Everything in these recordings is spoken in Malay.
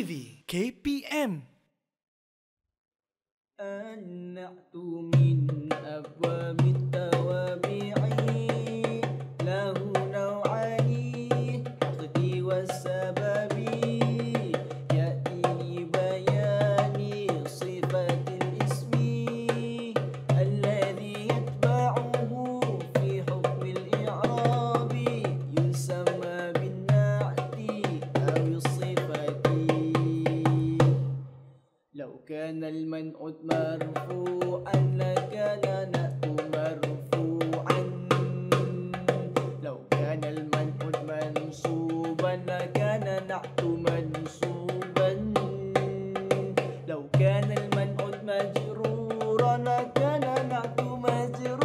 TV KPM أنعت من أبواب التوابع كان المنع مرفوعا لكان نأت مرفوعا لو كان المنع منصوبا لكان نعت منصوبا لو كان المنع مجرورا لكان نعت مجرورا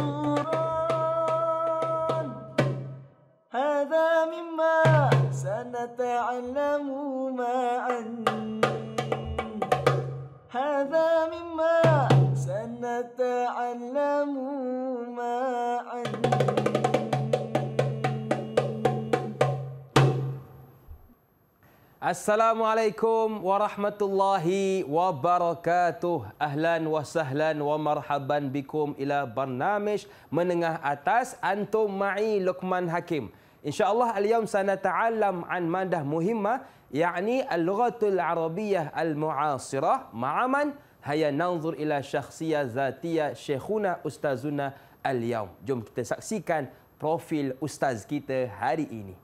هذا مما سنتعلم معا أنت هذا مما سنتعلم معا السلام عليكم ورحمة الله وبركاته أهلا وسهلا ومرحبا بكم إلى برنامج Menengah Atas أنتم معي لقمان حكيم إن شاء الله اليوم سنتعلم عن مادة مهمة yakni al-lughatul arabiyyah al-mu'asirah ma'aman hayya nanzur ila syakhsiyah zatiyah syekhuna ustazuna al-yaum jom kita saksikan profil ustaz kita hari ini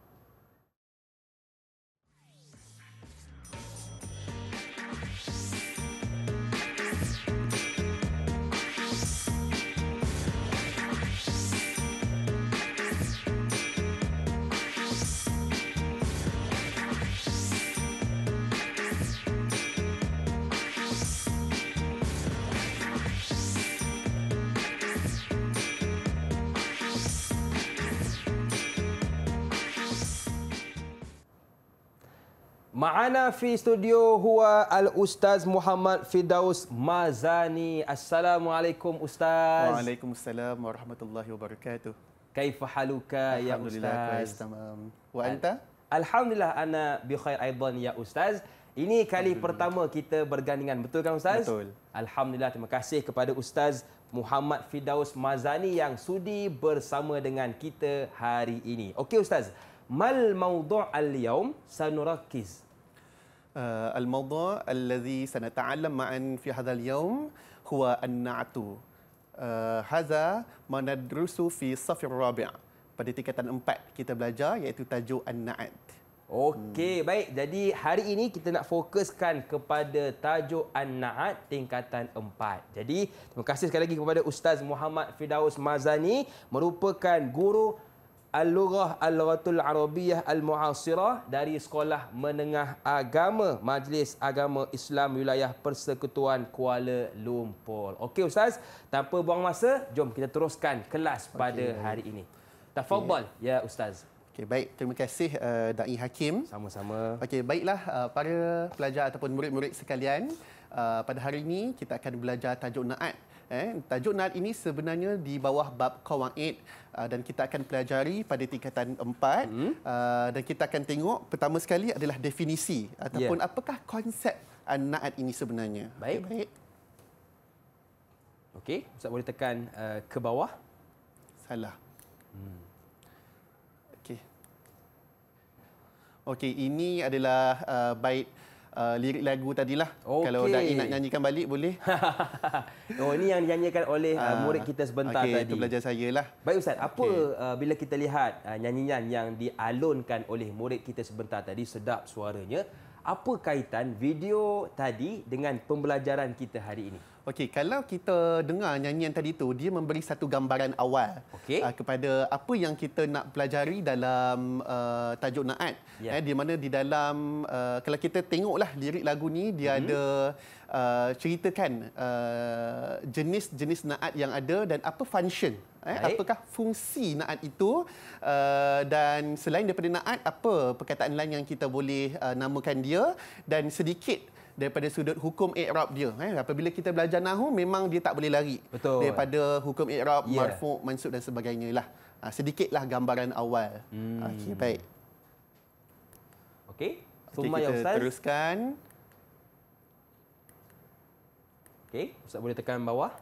Ma'ana fi studio huwa al-Ustaz Muhammad Fidaus Mazani. Assalamualaikum Ustaz. Waalaikumsalam warahmatullahi wabarakatuh. Kaifa haluka ya Ustaz? Alhamdulillah, tamam. Wa anta? Alhamdulillah, ana bi khair aydan ya Ustaz. Ini kali pertama kita bergandingan, betul kan Ustaz? Betul. Alhamdulillah, terima kasih kepada Ustaz Muhammad Fidaus Mazani yang sudi bersama dengan kita hari ini. Okey Ustaz, mal maudu' al-yaum sanurakiz الموضع الذي سنتعلم معا في هذا اليوم هو النعت هذا ما ندرسه في الصف الرابع pada tingkatan empat kita belajar iaitu tajuk An-Na'at. Okey, hmm. baik. Jadi hari ini kita nak fokuskan kepada tajuk An-Na'at tingkatan empat. Jadi terima kasih sekali lagi kepada Ustaz Muhammad Firdaus Mazani merupakan guru Al-Lughah Al-Lughatul Arabiyah Al-Mu'asirah dari Sekolah Menengah Agama Majlis Agama Islam Wilayah Persekutuan Kuala Lumpur. Okey ustaz, tanpa buang masa, jom kita teruskan kelas okay. pada hari ini. Tafadhol okay. ya ustaz. Okay, baik terima kasih uh, Dai Hakim. Sama-sama. Okey baiklah uh, para pelajar ataupun murid-murid sekalian, uh, pada hari ini kita akan belajar tajuk naat. Eh, tajuk naat ini sebenarnya di bawah bab kawaid ah, dan kita akan pelajari pada tingkatan 4 hmm. Ah, dan kita akan tengok pertama sekali adalah definisi ataupun yeah. apakah konsep ah, nahl ini sebenarnya. Baik. Okay, baik. Okey, Ustaz boleh tekan uh, ke bawah. Salah. Hmm. Okey. Okey, ini adalah uh, bait uh, lirik lagu tadilah. Okay. Kalau dah nak nyanyikan balik boleh. oh ini yang dinyanyikan oleh uh, ah, murid kita sebentar okay, tadi. belajar saya lah. Baik ustaz, apa uh, bila kita lihat uh, nyanyian yang dialunkan oleh murid kita sebentar tadi sedap suaranya, apa kaitan video tadi dengan pembelajaran kita hari ini? Okey, kalau kita dengar nyanyian tadi tu, dia memberi satu gambaran awal okay. uh, ah, kepada apa yang kita nak pelajari dalam uh, tajuk naat. Yeah. Eh, di mana di dalam uh, kalau kita tengoklah lirik lagu ni, dia mm-hmm. ada uh, ceritakan uh, jenis-jenis naat yang ada dan apa function Eh, apakah fungsi naat itu uh, dan selain daripada naat apa perkataan lain yang kita boleh uh, namakan dia dan sedikit daripada sudut hukum i'rab dia eh apabila kita belajar nahu memang dia tak boleh lari Betul. daripada hukum i'rab yeah. marfu' mansub dan sebagainya lah ha, sedikitlah gambaran awal ah, hmm. okey baik okey semua okay, ustaz teruskan okey ustaz boleh tekan bawah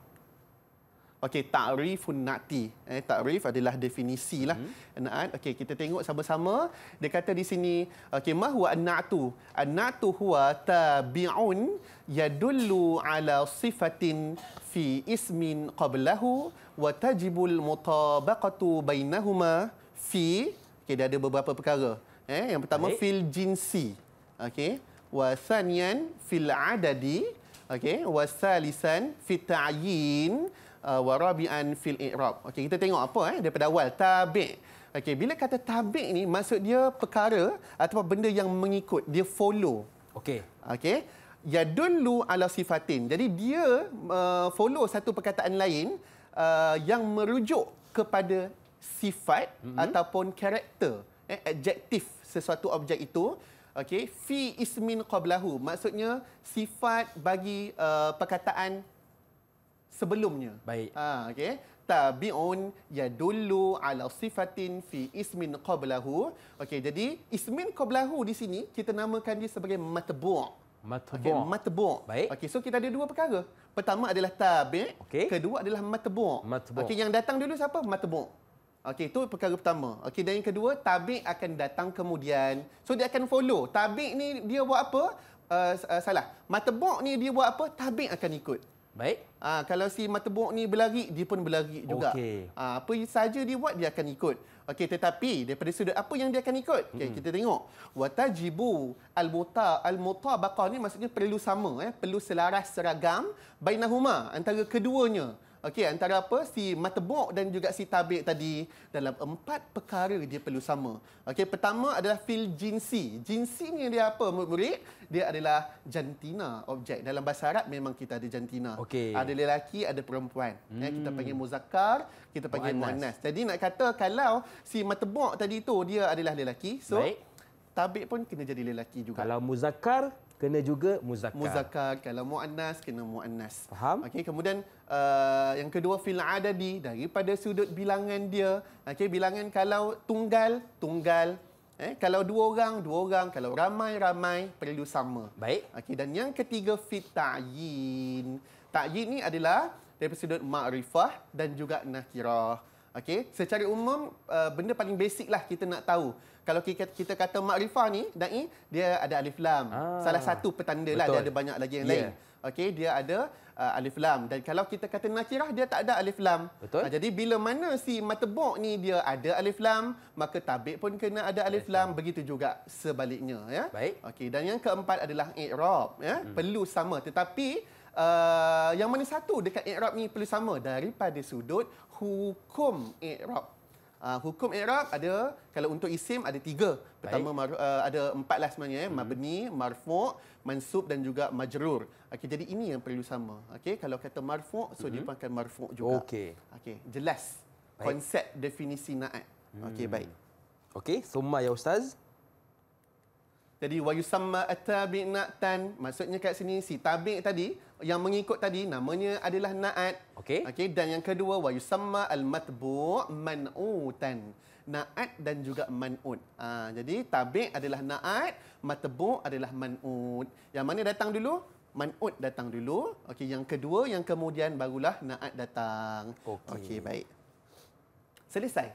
Okey, ta'rifun nati. Eh, ta'rif adalah definisi lah. Hmm. Okey, kita tengok sama-sama. Dia kata di sini, okey, mahuwa an-na'tu. An-na'tu huwa tabi'un yadullu ala sifatin fi ismin qablahu wa tajibul mutabaqatu bainahuma fi okey dia ada beberapa perkara eh yang pertama Baik. fil jinsi okey wa thaniyan fil adadi okey wa salisan fit ta'yin Uh, warabian fil i'rab. Okey, kita tengok apa eh daripada awal tabi'. Okey, bila kata tabi' ni maksud dia perkara atau benda yang mengikut, dia follow. Okey. Okey. Yadullu ala sifatin. Jadi dia uh, follow satu perkataan lain uh, yang merujuk kepada sifat mm-hmm. ataupun karakter, eh, adjektif sesuatu objek itu. Okey, fi ismin qablahu. Maksudnya sifat bagi uh, perkataan sebelumnya. Baik. Ha, okay. Tabi'un yadullu ala sifatin fi ismin qablahu. Okay, jadi ismin qablahu di sini kita namakan dia sebagai matbu'. Matbu'. Okay, matbu'. Baik. Okay, so kita ada dua perkara. Pertama adalah tabi', okay. kedua adalah matbu'. Matbu'. Okay, yang datang dulu siapa? Matbu'. Okey, itu perkara pertama. Okey, dan yang kedua, tabik akan datang kemudian. So, dia akan follow. Tabik ni dia buat apa? Uh, uh, salah. Matebok ni dia buat apa? Tabik akan ikut. Baik. Ha, kalau si mata buuk ni berlari, dia pun berlari juga. Okay. Ha, ah, apa saja dia buat, dia akan ikut. Okey, tetapi daripada sudut apa yang dia akan ikut? Okey, hmm. kita tengok. Watajibu al-muta al-mutabaqah ni maksudnya perlu sama eh, perlu selaras seragam bainahuma antara keduanya. Okey, antara apa si matebok dan juga si tabik tadi dalam empat perkara dia perlu sama. Okey, pertama adalah fil jinsi. Jinsi ni dia apa murid-murid? Dia adalah jantina objek. Dalam bahasa Arab memang kita ada jantina. Okay. Ada lelaki, ada perempuan. Hmm. Eh, kita hmm. panggil muzakkar, kita panggil muannas. Jadi nak kata kalau si matebok tadi tu dia adalah lelaki, so Baik. tabik pun kena jadi lelaki juga. Kalau muzakkar kena juga muzakkar. Muzakkar kalau muannas kena muannas. Faham? Okey, kemudian uh, yang kedua fil adadi daripada sudut bilangan dia. Okey, bilangan kalau tunggal, tunggal. Eh, kalau dua orang, dua orang. Kalau ramai-ramai perlu sama. Baik. Okey, dan yang ketiga fit ta'yin. Ta'yin ni adalah dari sudut ma'rifah dan juga nakirah. Okey, secara umum uh, benda paling basic lah kita nak tahu kalau kita kita kata makrifah ni dai dia ada alif lam ah, salah satu petanda lah dia ada banyak lagi yang yeah. lain okey dia ada uh, alif lam dan kalau kita kata nakirah dia tak ada alif lam betul. Uh, jadi bila mana si matbu' ni dia ada alif lam maka tabik pun kena ada alif lam begitu juga sebaliknya ya okey dan yang keempat adalah i'rab ya hmm. perlu sama tetapi Uh, yang mana satu dekat i'rab ni perlu sama daripada sudut hukum i'rab Ah, hukum i'rab ada kalau untuk isim ada tiga. Pertama mar, uh, ada empat lah sebenarnya eh. Hmm. mabni, marfu', mansub dan juga majrur. Okay, jadi ini yang perlu sama. Okay, kalau kata marfu' so hmm. dia pun akan marfu' juga. Okay. Okay. jelas baik. konsep definisi na'at. Hmm. Okey baik. Okay, summa ya ustaz. Jadi wa yusamma at-tabi'na'tan maksudnya kat sini si tabi' tadi yang mengikut tadi namanya adalah naat. Okey. Okey dan yang kedua wa yusamma al matbu' man'utan. Naat dan juga man'ut. Ha, jadi tabi' adalah naat, matbu' adalah man'ut. Yang mana datang dulu? Man'ut datang dulu. Okey yang kedua yang kemudian barulah naat datang. Okey okay, baik. Selesai.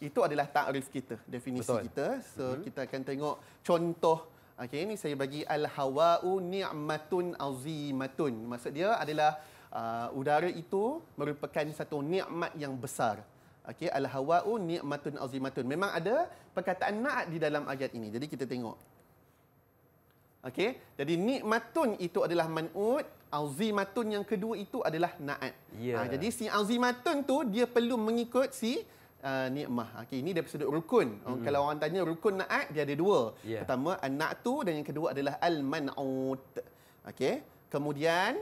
Itu adalah takrif kita, definisi Betul. kita. So mm-hmm. kita akan tengok contoh Okey, ini saya bagi al-hawa'u ni'matun azimatun. Maksud dia adalah uh, udara itu merupakan satu nikmat yang besar. Okey, al-hawa'u ni'matun azimatun. Memang ada perkataan na'at di dalam ayat ini. Jadi kita tengok. Okey, jadi nikmatun itu adalah man'ut, azimatun yang kedua itu adalah na'at. Yeah. Ha, jadi si azimatun tu dia perlu mengikut si uh, nikmah. Ah, Okey, ini daripada sudut rukun. Mm-hmm. Kalau orang tanya rukun na'at, dia ada dua. Yeah. Pertama, anak tu dan yang kedua adalah al-man'ut. Okey. Kemudian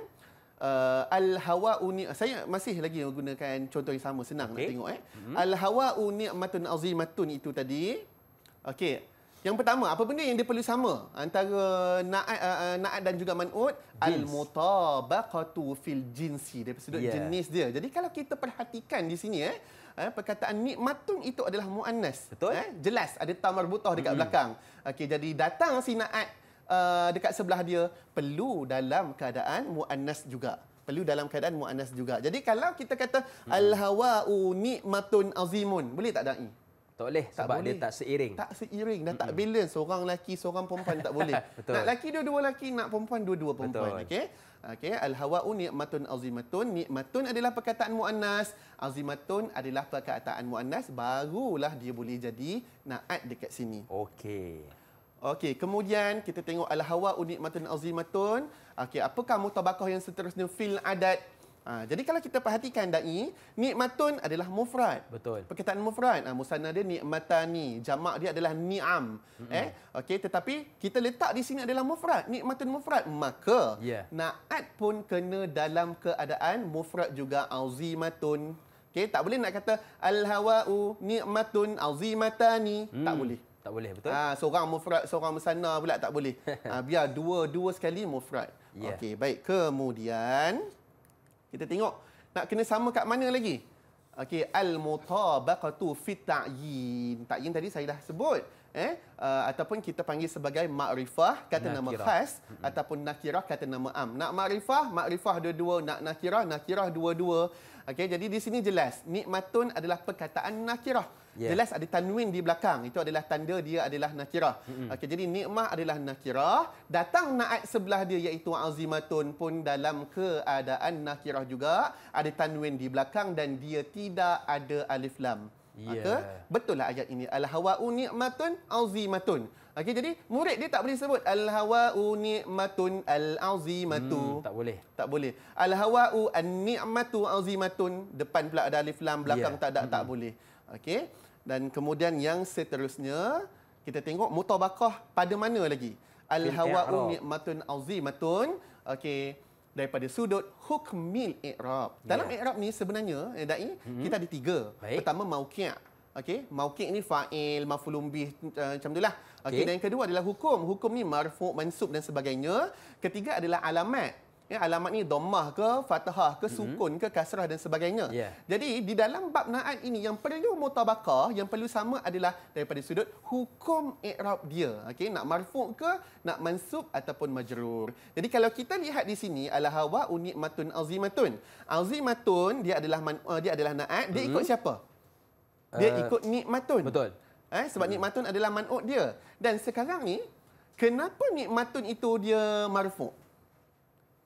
uh, al-hawa uni saya masih lagi menggunakan contoh yang sama senang okay. nak tengok eh. Mm-hmm. Al-hawa uni matun azimatun itu tadi. Okey. Yang pertama, apa benda yang dia perlu sama antara na'at uh, uh na'at dan juga man'ut? Al-mutabaqatu fil jinsi. Dari sudut yeah. jenis dia. Jadi kalau kita perhatikan di sini eh, eh, perkataan nikmatun itu adalah muannas. Betul. Eh, jelas ada ta marbutah dekat hmm. belakang. Okey jadi datang si naat uh, dekat sebelah dia perlu dalam keadaan muannas juga. Perlu dalam keadaan muannas juga. Jadi kalau kita kata hmm. al-hawa'u nikmatun azimun, boleh tak dai? Tak boleh tak sebab boleh. dia tak seiring. Tak seiring, dan mm-hmm. tak hmm. balance. Seorang lelaki, seorang perempuan tak boleh. Nak lelaki dua-dua lelaki, nak perempuan dua-dua perempuan. Okay. Okay, al-hawa'u ni'matun azimatun. Ni'matun adalah perkataan mu'annas. Azimatun adalah perkataan mu'annas. Barulah dia boleh jadi na'at dekat sini. Okey. Okey, kemudian kita tengok al-hawa'u ni'matun azimatun. Okey, apakah mutabakah yang seterusnya fil adat? Ha, jadi kalau kita perhatikan dai, nikmatun adalah mufrad. Betul. Perkataan mufrad, ha, musanna dia nikmatani, jamak dia adalah ni'am. Mm-hmm. Eh? Okey, tetapi kita letak di sini adalah mufrad, nikmatun mufrad. Maka yeah. na'at pun kena dalam keadaan mufrad juga azimatun. Okey, tak boleh nak kata al-hawa'u nikmatun azimatani. Mm. Tak boleh. Tak boleh, betul? Ha, seorang mufrad, seorang musanna pula tak boleh. ha, biar dua-dua sekali mufrad. Yeah. Okey, baik. Kemudian kita tengok nak kena sama kat mana lagi? Okey, al-mutabaqatu fi ta'yin. Ta'yin tadi saya dah sebut. Eh, uh, ataupun kita panggil sebagai makrifah kata nakirah. nama khas mm-hmm. ataupun nakirah kata nama am. Nak makrifah, makrifah dua-dua, nak nakirah, nakirah dua-dua. Okey, jadi di sini jelas. Nikmatun adalah perkataan nakirah. Yeah. Jelas ada tanwin di belakang. Itu adalah tanda dia adalah nakirah. Mm-hmm. Okay, jadi nikmah adalah nakirah. Datang naat sebelah dia iaitu azimatun pun dalam keadaan nakirah juga. Ada tanwin di belakang dan dia tidak ada alif lam. Yeah. Maka betul lah ayat ini. Al-hawa'u ni'matun azimatun. Okay, jadi murid dia tak boleh sebut al-hawa'u ni'matun al-azimatu. Hmm, tak boleh. Tak boleh. Al-hawa'u an-ni'matu azimatun. Depan pula ada alif lam, belakang yeah. tak ada, mm-hmm. tak boleh. Okey. Dan kemudian yang seterusnya, kita tengok mutabakah pada mana lagi? Al-hawa'u ni'matun azimatun. Okey. Daripada sudut hukmil i'rab. Ya. Dalam yeah. i'rab ni sebenarnya, eh, da'i, mm-hmm. kita ada tiga. Baik. Pertama, mauki'a. okay, mauki' ni fa'il, maf'ulun uh, macam tu lah. okay. dan yang kedua adalah hukum. Hukum ni marfuq, mansub dan sebagainya. Ketiga adalah alamat ya, alamat ni domah ke fathah ke mm-hmm. sukun ke kasrah dan sebagainya. Yeah. Jadi di dalam bab naat ini yang perlu mutabakah yang perlu sama adalah daripada sudut hukum i'rab dia. Okay, nak marfu' ke nak mansub ataupun majrur. Jadi kalau kita lihat di sini ala hawa unik matun azimatun. Azimatun dia adalah man, uh, dia adalah naat dia mm-hmm. ikut siapa? Dia uh, ikut nikmatun. Betul. Eh sebab mm. nikmatun adalah manut dia. Dan sekarang ni kenapa nikmatun itu dia marfu'?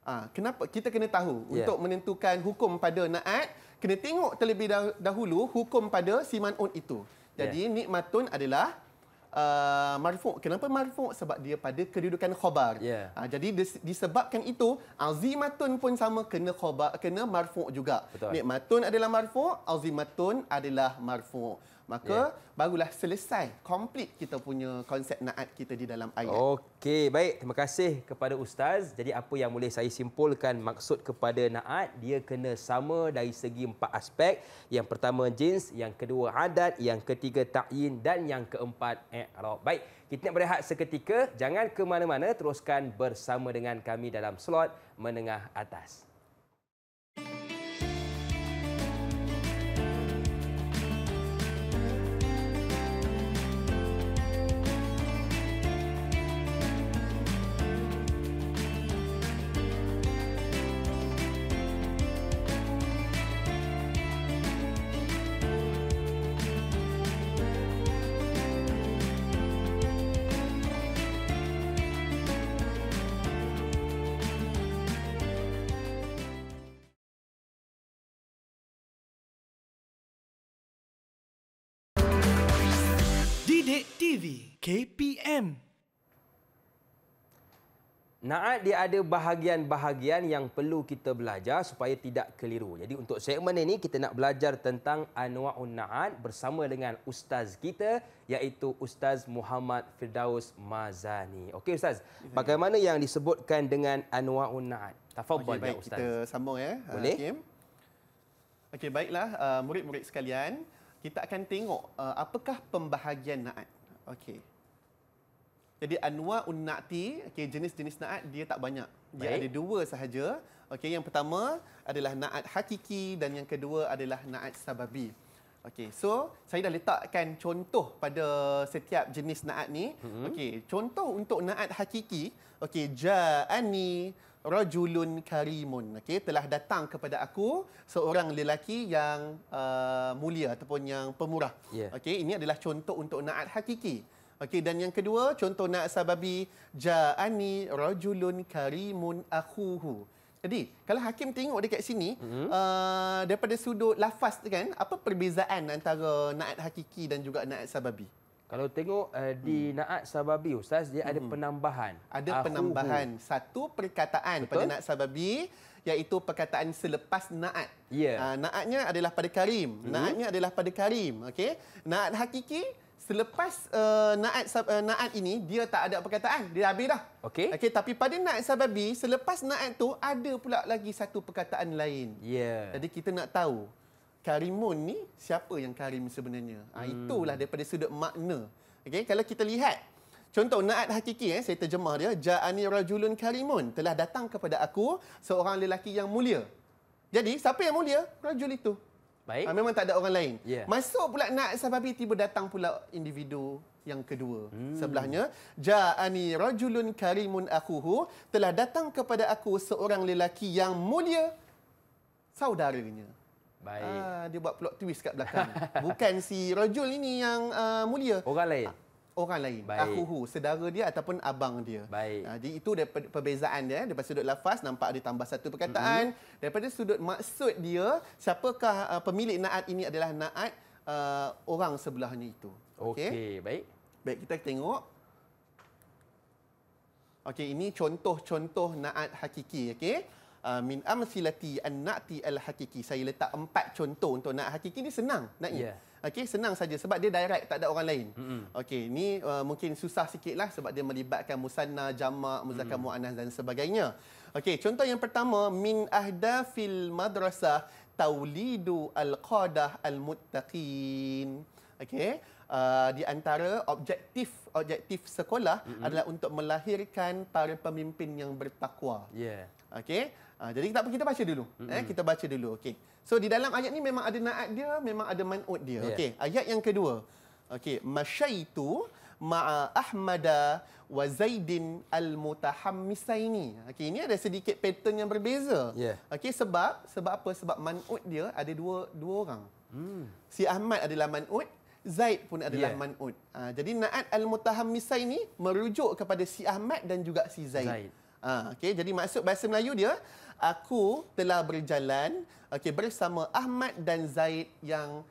Ha, kenapa kita kena tahu yeah. untuk menentukan hukum pada naat kena tengok terlebih dahulu hukum pada simanun itu. Jadi yeah. nikmatun adalah uh, marfu. Kenapa marfu? Sebab dia pada kedudukan khabar. Yeah. Ya. Ha, jadi disebabkan itu azimatun pun sama kena khabar kena marfu juga. Betul. Nikmatun adalah marfu, azimatun adalah marfu maka yeah. barulah selesai komplit kita punya konsep naat kita di dalam ayat. Okey, baik. Terima kasih kepada ustaz. Jadi apa yang boleh saya simpulkan maksud kepada naat, dia kena sama dari segi empat aspek. Yang pertama jins, yang kedua adat, yang ketiga ta'yin dan yang keempat i'rab. Baik, kita nak berehat seketika. Jangan ke mana-mana, teruskan bersama dengan kami dalam slot menengah atas. KPM. Naat dia ada bahagian-bahagian yang perlu kita belajar supaya tidak keliru. Jadi untuk segmen ini kita nak belajar tentang anwaun naat bersama dengan ustaz kita iaitu Ustaz Muhammad Firdaus Mazani. Okey ustaz, bagaimana yang disebutkan dengan anwaun naat? Tafadhol okay, ya ustaz. Kita sambung ya. Ah, Boleh. Okey okay, baiklah uh, murid-murid sekalian, kita akan tengok uh, apakah pembahagian naat. Okey. Jadi anwa'un unnaati, okay, jenis-jenis na'at dia tak banyak. Dia Baik. ada dua sahaja. Okay, yang pertama adalah na'at hakiki dan yang kedua adalah na'at sababi. Okay, so saya dah letakkan contoh pada setiap jenis na'at ni. Hmm. Okay, contoh untuk na'at hakiki, okay, ja'ani rajulun karimun. Okay, telah datang kepada aku seorang lelaki yang uh, mulia ataupun yang pemurah. Yeah. Okay, ini adalah contoh untuk na'at hakiki. Okey dan yang kedua contoh nak sababi ja'ani rajulun karimun akhuhu. Jadi kalau hakim tengok dekat sini mm-hmm. uh, daripada sudut lafaz kan apa perbezaan antara naat hakiki dan juga naat sababi? Kalau tengok uh, di hmm. naat sababi ustaz dia hmm. ada penambahan. Ada ahuhu. penambahan satu perkataan Betul? pada naat sababi iaitu perkataan selepas naat. Yeah. Uh, naatnya adalah pada karim. Hmm. Naatnya adalah pada karim. Okey. Naat hakiki selepas uh, eh, naat uh, eh, naat ini dia tak ada perkataan dia habis dah okey okey tapi pada naat sababi selepas naat tu ada pula lagi satu perkataan lain ya yeah. jadi kita nak tahu karimun ni siapa yang karim sebenarnya ah, hmm. ah itulah daripada sudut makna okey kalau kita lihat contoh naat hakiki eh saya terjemah dia jaani rajulun karimun telah datang kepada aku seorang lelaki yang mulia jadi siapa yang mulia rajul itu Baik. Uh, memang tak ada orang lain. Yeah. Masuk pula nak sebab tiba datang pula individu yang kedua. Hmm. Sebelahnya, ja'ani rajulun karimun Akuhu telah datang kepada aku seorang lelaki yang mulia saudaranya. Baik. Uh, dia buat plot twist kat belakang. Bukan si rajul ini yang uh, mulia. Orang lain. Uh, orang lain akuhu sedara dia ataupun abang dia Baik. Ha, jadi itu daripada perbezaan dia eh. daripada sudut lafaz nampak dia tambah satu perkataan mm-hmm. daripada sudut maksud dia siapakah uh, pemilik naat ini adalah naat uh, orang sebelahnya itu okey okay, baik baik kita tengok okey ini contoh-contoh naat hakiki okey uh, min amsilati an naati al hakiki saya letak empat contoh untuk naat hakiki ni senang naat ya yeah. Okey, senang saja sebab dia direct tak ada orang lain. Mm-hmm. Okey, ni uh, mungkin susah sikitlah sebab dia melibatkan musanna, jamak, muzakkar mm-hmm. muannas dan sebagainya. Okey, contoh yang pertama min ahdafil madrasah taulidu alqadah almuttaqin. Okey, uh, di antara objektif objektif sekolah mm-hmm. adalah untuk melahirkan para pemimpin yang bertakwa. Yeah. Okey. Uh, jadi kita kita baca dulu. Mm-hmm. Eh, kita baca dulu. Okey. So di dalam ayat ni memang ada naat dia, memang ada man'ut dia. Yeah. Okey, ayat yang kedua. Okey, masyaitu ma'a Ahmada wa Zaidin al-mutahammisaini. Okey, ini ada sedikit pattern yang berbeza. Yeah. Okey, sebab sebab apa? Sebab man'ut dia ada dua dua orang. Hmm. Si Ahmad adalah man'ut Zaid pun adalah yeah. man'ud. Ha, jadi na'at al-mutahammisai ni merujuk kepada si Ahmad dan juga si Zaid. Zaid. Ha, okay, jadi maksud bahasa Melayu dia, aku telah berjalan okay, bersama Ahmad dan Zaid yang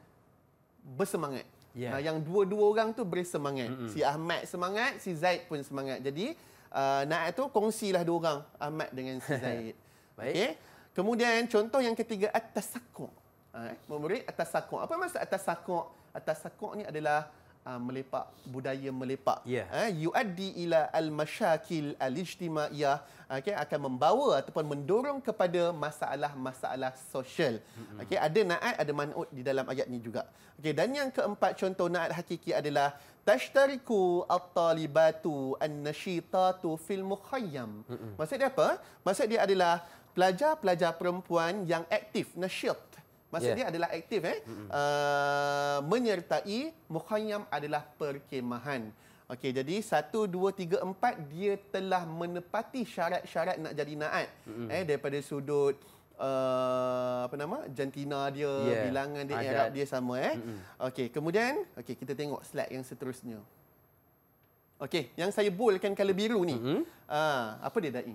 bersemangat. Ha, yeah. Uh, yang dua-dua orang tu bersemangat. Mm-hmm. Si Ahmad semangat, si Zaid pun semangat. Jadi, uh, nak tu kongsilah dua orang, Ahmad dengan si Zaid. Baik. Okay? Kemudian, contoh yang ketiga, atas sakuk. Uh, murid, atas sakuk. Apa maksud atas sakuk? Atas sakuk ni adalah uh, melepak budaya melepak yeah. eh yuaddi ila al mashakil al ijtimaiyah ah, okey akan membawa ataupun mendorong kepada masalah-masalah sosial mm-hmm. okey ada naat ada manut di dalam ayat ni juga okey dan yang keempat contoh naat hakiki adalah tashtariku at-talibatu an-nashitatu fil mukhayyam mm-hmm. maksud dia apa maksud dia adalah pelajar-pelajar perempuan yang aktif nasyid Maksud yeah. dia adalah aktif eh. Uh, menyertai mukhayyam adalah perkemahan. Okey jadi satu, dua, tiga, empat, dia telah menepati syarat-syarat nak jadi naat mm-hmm. eh daripada sudut uh, apa nama jantina dia yeah. bilangan dia Arab dia sama eh. Mm-hmm. Okey kemudian okey kita tengok slide yang seterusnya. Okey yang saya bolkan color biru ni. Mm-hmm. Uh, apa dia dai?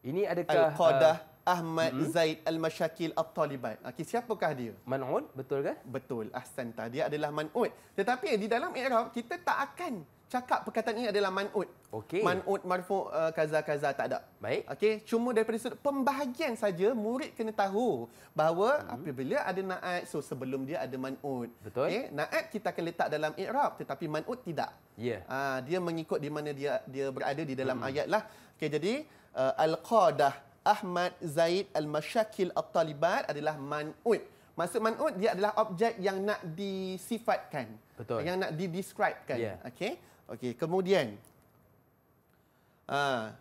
Ini adakah al-qadah uh, Ahmad mm-hmm. Zaid Al-Mashakil At-Taliban. Okey, siapakah dia? Man'ud, betul ke? Betul, Ahsan tadi adalah Man'ud. Tetapi di dalam Arab, kita tak akan cakap perkataan ini adalah Man'ud. Okey. Man'ud, marfu, uh, kaza-kaza, tak ada. Baik. Okey, cuma daripada sudut pembahagian saja, murid kena tahu bahawa mm-hmm. apabila ada na'at, so sebelum dia ada Man'ud. Betul. Okay, na'at kita akan letak dalam Arab, tetapi Man'ud tidak. Ya. Yeah. Uh, dia mengikut di mana dia dia berada di dalam mm-hmm. ayat lah. Okey, jadi uh, Al-Qadah. Ahmad Zaid Al-Mashakil al talibat adalah man'ud. Maksud man'ud dia adalah objek yang nak disifatkan. Betul. Yang nak didescribekan. Yeah. Okey. Okey, kemudian ha,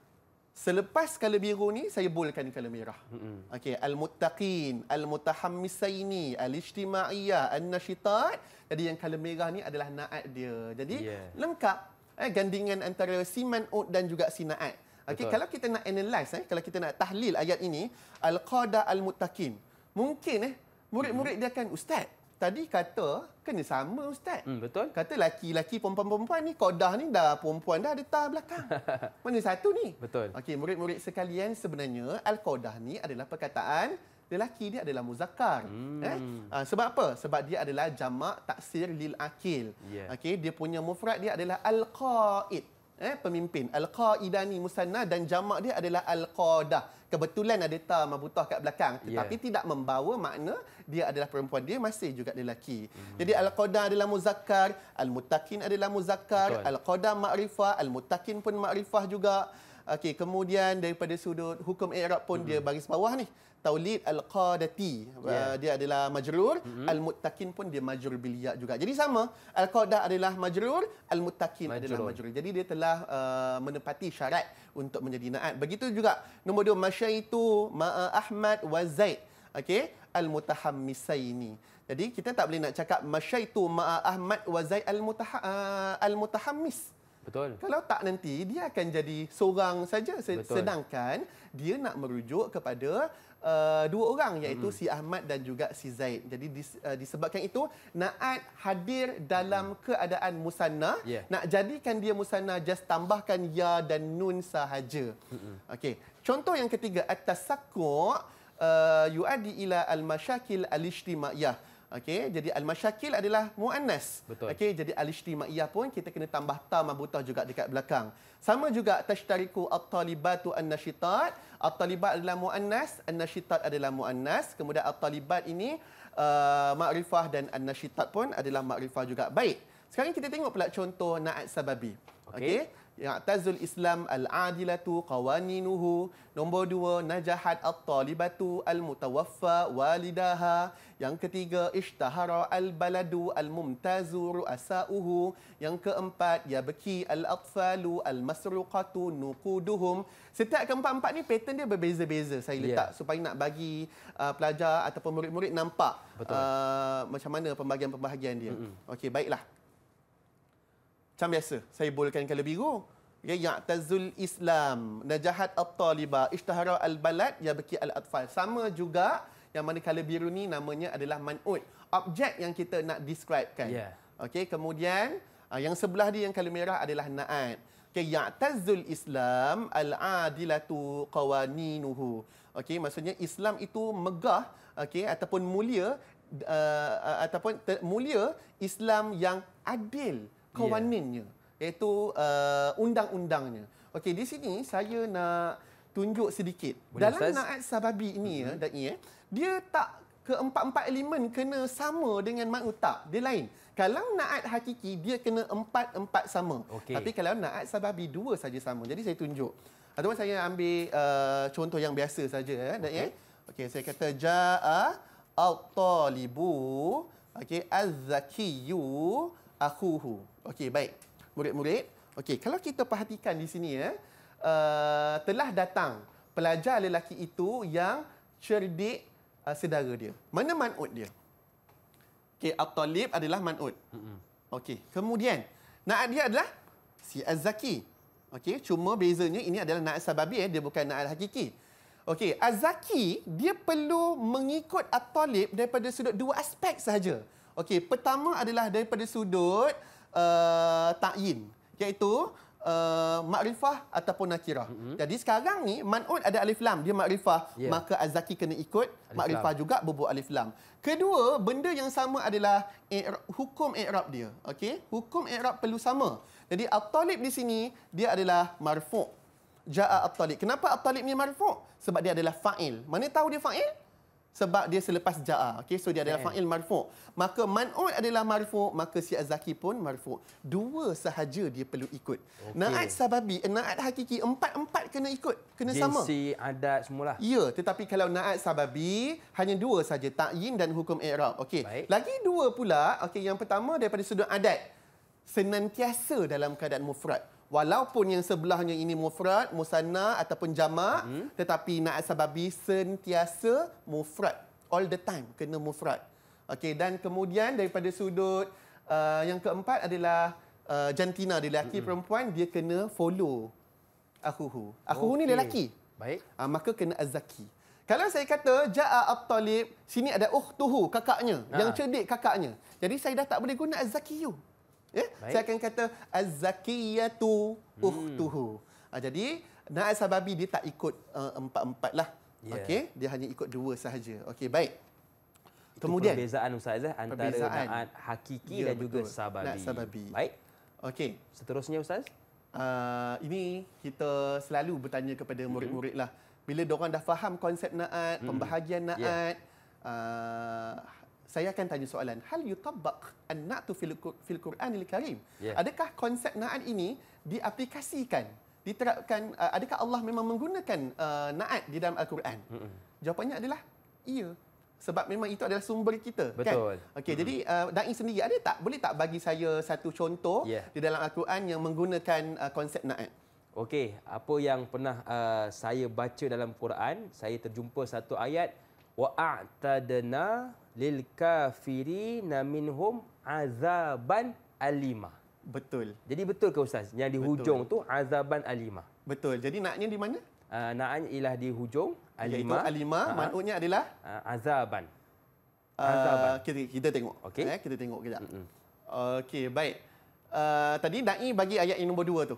selepas kalau biru ni saya bolehkan kalau merah. Mm-hmm. Okey, al-muttaqin, al-mutahammisaini, al-ijtima'iyah, al nashitat Jadi yang kalau merah ni adalah naat dia. Jadi yeah. lengkap eh gandingan antara si man'ud dan juga si naat. Okey kalau kita nak analyze eh kalau kita nak tahlil ayat ini al-qada al-muttaqin. Mungkin eh murid-murid dia akan ustaz tadi kata kena sama ustaz. Hmm, betul. Kata laki-laki perempuan-perempuan ni qadah ni dah perempuan dah ada tah belakang. Mana satu ni? Betul. Okey murid-murid sekalian sebenarnya al-qadah ni adalah perkataan lelaki dia adalah muzakar. hmm. eh ah, sebab apa sebab dia adalah jama taksir lil akil yeah. okey dia punya mufrad dia adalah al alqaid eh, pemimpin. Al-Qaidani Musanna dan jamak dia adalah Al-Qadah. Kebetulan ada ta mabutah kat belakang. Tetapi ya. yeah. tidak membawa makna dia adalah perempuan. Dia masih juga lelaki. Mm-hmm. Jadi Al-Qadah adalah muzakkar. Al-Mutakin adalah muzakkar. Al-Qadah ma'rifah, Al-Mutakin pun ma'rifah juga. Okay, kemudian daripada sudut hukum Arab pun mm-hmm. dia baris bawah ni taulid al-qadati yeah. Uh, ya. dia adalah majrur mm-hmm. al-muttaqin pun dia majrur biliyah juga jadi sama al-qadah adalah majrur al-muttaqin adalah majrur jadi dia telah uh, menepati syarat untuk menjadi naat begitu juga nombor dua, masyaitu ma'a ahmad wa zaid okey al-mutahammisaini jadi kita tak boleh nak cakap masyaitu ma'a ahmad wa zaid al-mutah- uh, al-mutahammis Betul. Kalau tak nanti dia akan jadi seorang saja sedangkan Betul. dia nak merujuk kepada uh, dua orang iaitu hmm. si Ahmad dan juga si Zaid. Jadi dis, uh, disebabkan itu Naat hadir dalam hmm. keadaan musanna yeah. nak jadikan dia musanna just tambahkan ya dan nun sahaja. Hmm. Okey. Contoh yang ketiga atas tasakku uh, yuaddi ila al-mashakil al-ijtima'iyah. Hmm. Okey, jadi al-masyakil adalah muannas. Okey, jadi al-ijtimaiyah pun kita kena tambah ta mabutah juga dekat belakang. Sama juga tashtariku at-talibatu an-nashitat. At-talibat adalah muannas, an-nashitat adalah muannas. Kemudian at-talibat ini uh, makrifah dan an-nashitat pun adalah makrifah juga. Baik. Sekarang kita tengok pula contoh naat sababi. Okey. Okay. Ya'tazul Islam al-adilatu qawaninuhu. Nombor dua, najahat at-talibatu al-mutawaffa walidaha. Yang ketiga, ishtahara al-baladu al-mumtazu ru'asa'uhu. Yang keempat, yabki al-atfalu al-masruqatu nukuduhum. Setiap keempat-empat ni, pattern dia berbeza-beza saya letak. Yeah. Supaya nak bagi uh, pelajar ataupun murid-murid nampak Uh, macam mana pembahagian-pembahagian dia. Mm-hmm. Okey, baiklah. Macam biasa, saya bolehkan kala biru. Okay, ya, tazul Islam, Najahat Al-Taliba, Ishtahara Al-Balad, ya Yabaki Al-Atfal. Sama juga yang mana kala biru ni namanya adalah Man'ud. Objek yang kita nak describekan. Yeah. Okay, kemudian, ah, yang sebelah dia yang kala merah adalah Na'at. Okay, tazul Islam, Al-Adilatu Qawaninuhu. Okay, maksudnya Islam itu megah okay, ataupun mulia uh, ataupun mulia Islam yang adil kewaninnya yeah. iaitu uh, undang-undangnya. Okey di sini saya nak tunjuk sedikit. Boleh Dalam Ustaz? naat sababi ini mm-hmm. ya, ini, mhm. ya, dia tak keempat-empat elemen kena sama dengan makna tak. Dia lain. Kalau naat hakiki dia kena empat-empat sama. Okay. Tapi kalau naat sababi dua saja sama. Jadi saya tunjuk. Atau saya ambil uh, contoh yang biasa saja ya. ya. Okay. Eh. Okey saya kata jaa al-talibu okey az-zakiyyu akhuhu. Okey, baik. Murid-murid, okey, kalau kita perhatikan di sini ya, uh, telah datang pelajar lelaki itu yang cerdik uh, sedara dia. Mana manut dia? Okey, At-Talib adalah manut. Okey, kemudian Na'ad dia adalah si Az-Zaki. Okey, cuma bezanya ini adalah Na'ad Sababi, ya, dia bukan Na'ad Hakiki. Okey, Az-Zaki, dia perlu mengikut At-Talib daripada sudut dua aspek sahaja. Okey, pertama adalah daripada sudut... Eh, ta'yin iaitu uh, makrifah ataupun nakirah. Mm -hmm. Jadi sekarang ni man'ut ada alif lam dia makrifah yeah. maka azaki kena ikut makrifah juga bubu alif lam. Kedua benda yang sama adalah ikhrab, hukum i'rab dia. Okey, hukum i'rab perlu sama. Jadi at-talib di sini dia adalah marfu'. Ja'a at-talib. Kenapa at-talib ni marfu'? Sebab dia adalah fa'il. Mana tahu dia fa'il? sebab dia selepas ja'a. Okey, so dia adalah eh. fa'il marfu'. Maka man'ud adalah marfu', maka si azaki pun marfu'. Dua sahaja dia perlu ikut. Okay. Na'at sababi, eh, na'at hakiki, empat-empat kena ikut, kena Jinsi, sama. Jinsi, adat semulalah. Ya, tetapi kalau na'at sababi, hanya dua saja, ta'yin dan hukum i'rab. Okey. Lagi dua pula, okey, yang pertama daripada sudut adat. Senantiasa dalam keadaan mufrad. Walaupun yang sebelahnya ini mufrad, musanna ataupun jamak, hmm. tetapi na'at sababi sentiasa mufrad. All the time kena mufrad. Okey dan kemudian daripada sudut uh, yang keempat adalah uh, jantina dia lelaki hmm. perempuan dia kena follow akhuhu. Akhuhu okay. ni lelaki. Baik. Uh, maka kena azaki. Kalau saya kata ja'a abtalib, sini ada ukhtuhu, kakaknya, ha. yang cerdik kakaknya. Jadi saya dah tak boleh guna azakiyu. Ya? Saya akan kata azakiyatu hmm. ukhtuhu. Ha, jadi Na'at sababi dia tak ikut uh, empat-empat uh, lah. Yeah. Okey, dia hanya ikut dua sahaja. Okay, baik. Itu Kemudian perbezaan ustaz eh antara perbezaan. na'at hakiki yeah, dan betul. juga sababi. Na'at sababi. Baik. okay. seterusnya ustaz. Uh, ini kita selalu bertanya kepada mhm. murid-murid lah. Bila dia dah faham konsep na'at, hmm. pembahagian ya. na'at, yeah saya akan tanya soalan hal yutabbaq an-na'tu fil, fil al Karim yeah. adakah konsep na'at ini diaplikasikan diterapkan uh, adakah Allah memang menggunakan uh, na'at di dalam al-Quran mm-hmm. jawapannya adalah iya sebab memang itu adalah sumber kita kan? Betul. kan okey mm-hmm. jadi uh, dai sendiri ada tak boleh tak bagi saya satu contoh yeah. di dalam al-Quran yang menggunakan uh, konsep na'at okey apa yang pernah uh, saya baca dalam Quran saya terjumpa satu ayat wa'atadna lil kafirin minhum azaban alima. Betul. Jadi betul ke ustaz? Yang di hujung tu azaban alima. Betul. Jadi naknya di mana? Uh, naknya ialah di hujung alima. itu alima uh-huh. maknanya adalah uh, azaban. Uh, kita, kita tengok. Okey. Eh, kita tengok kejap. Mm-hmm. Okey, baik. Uh, tadi Da'i bagi ayat yang nombor dua tu.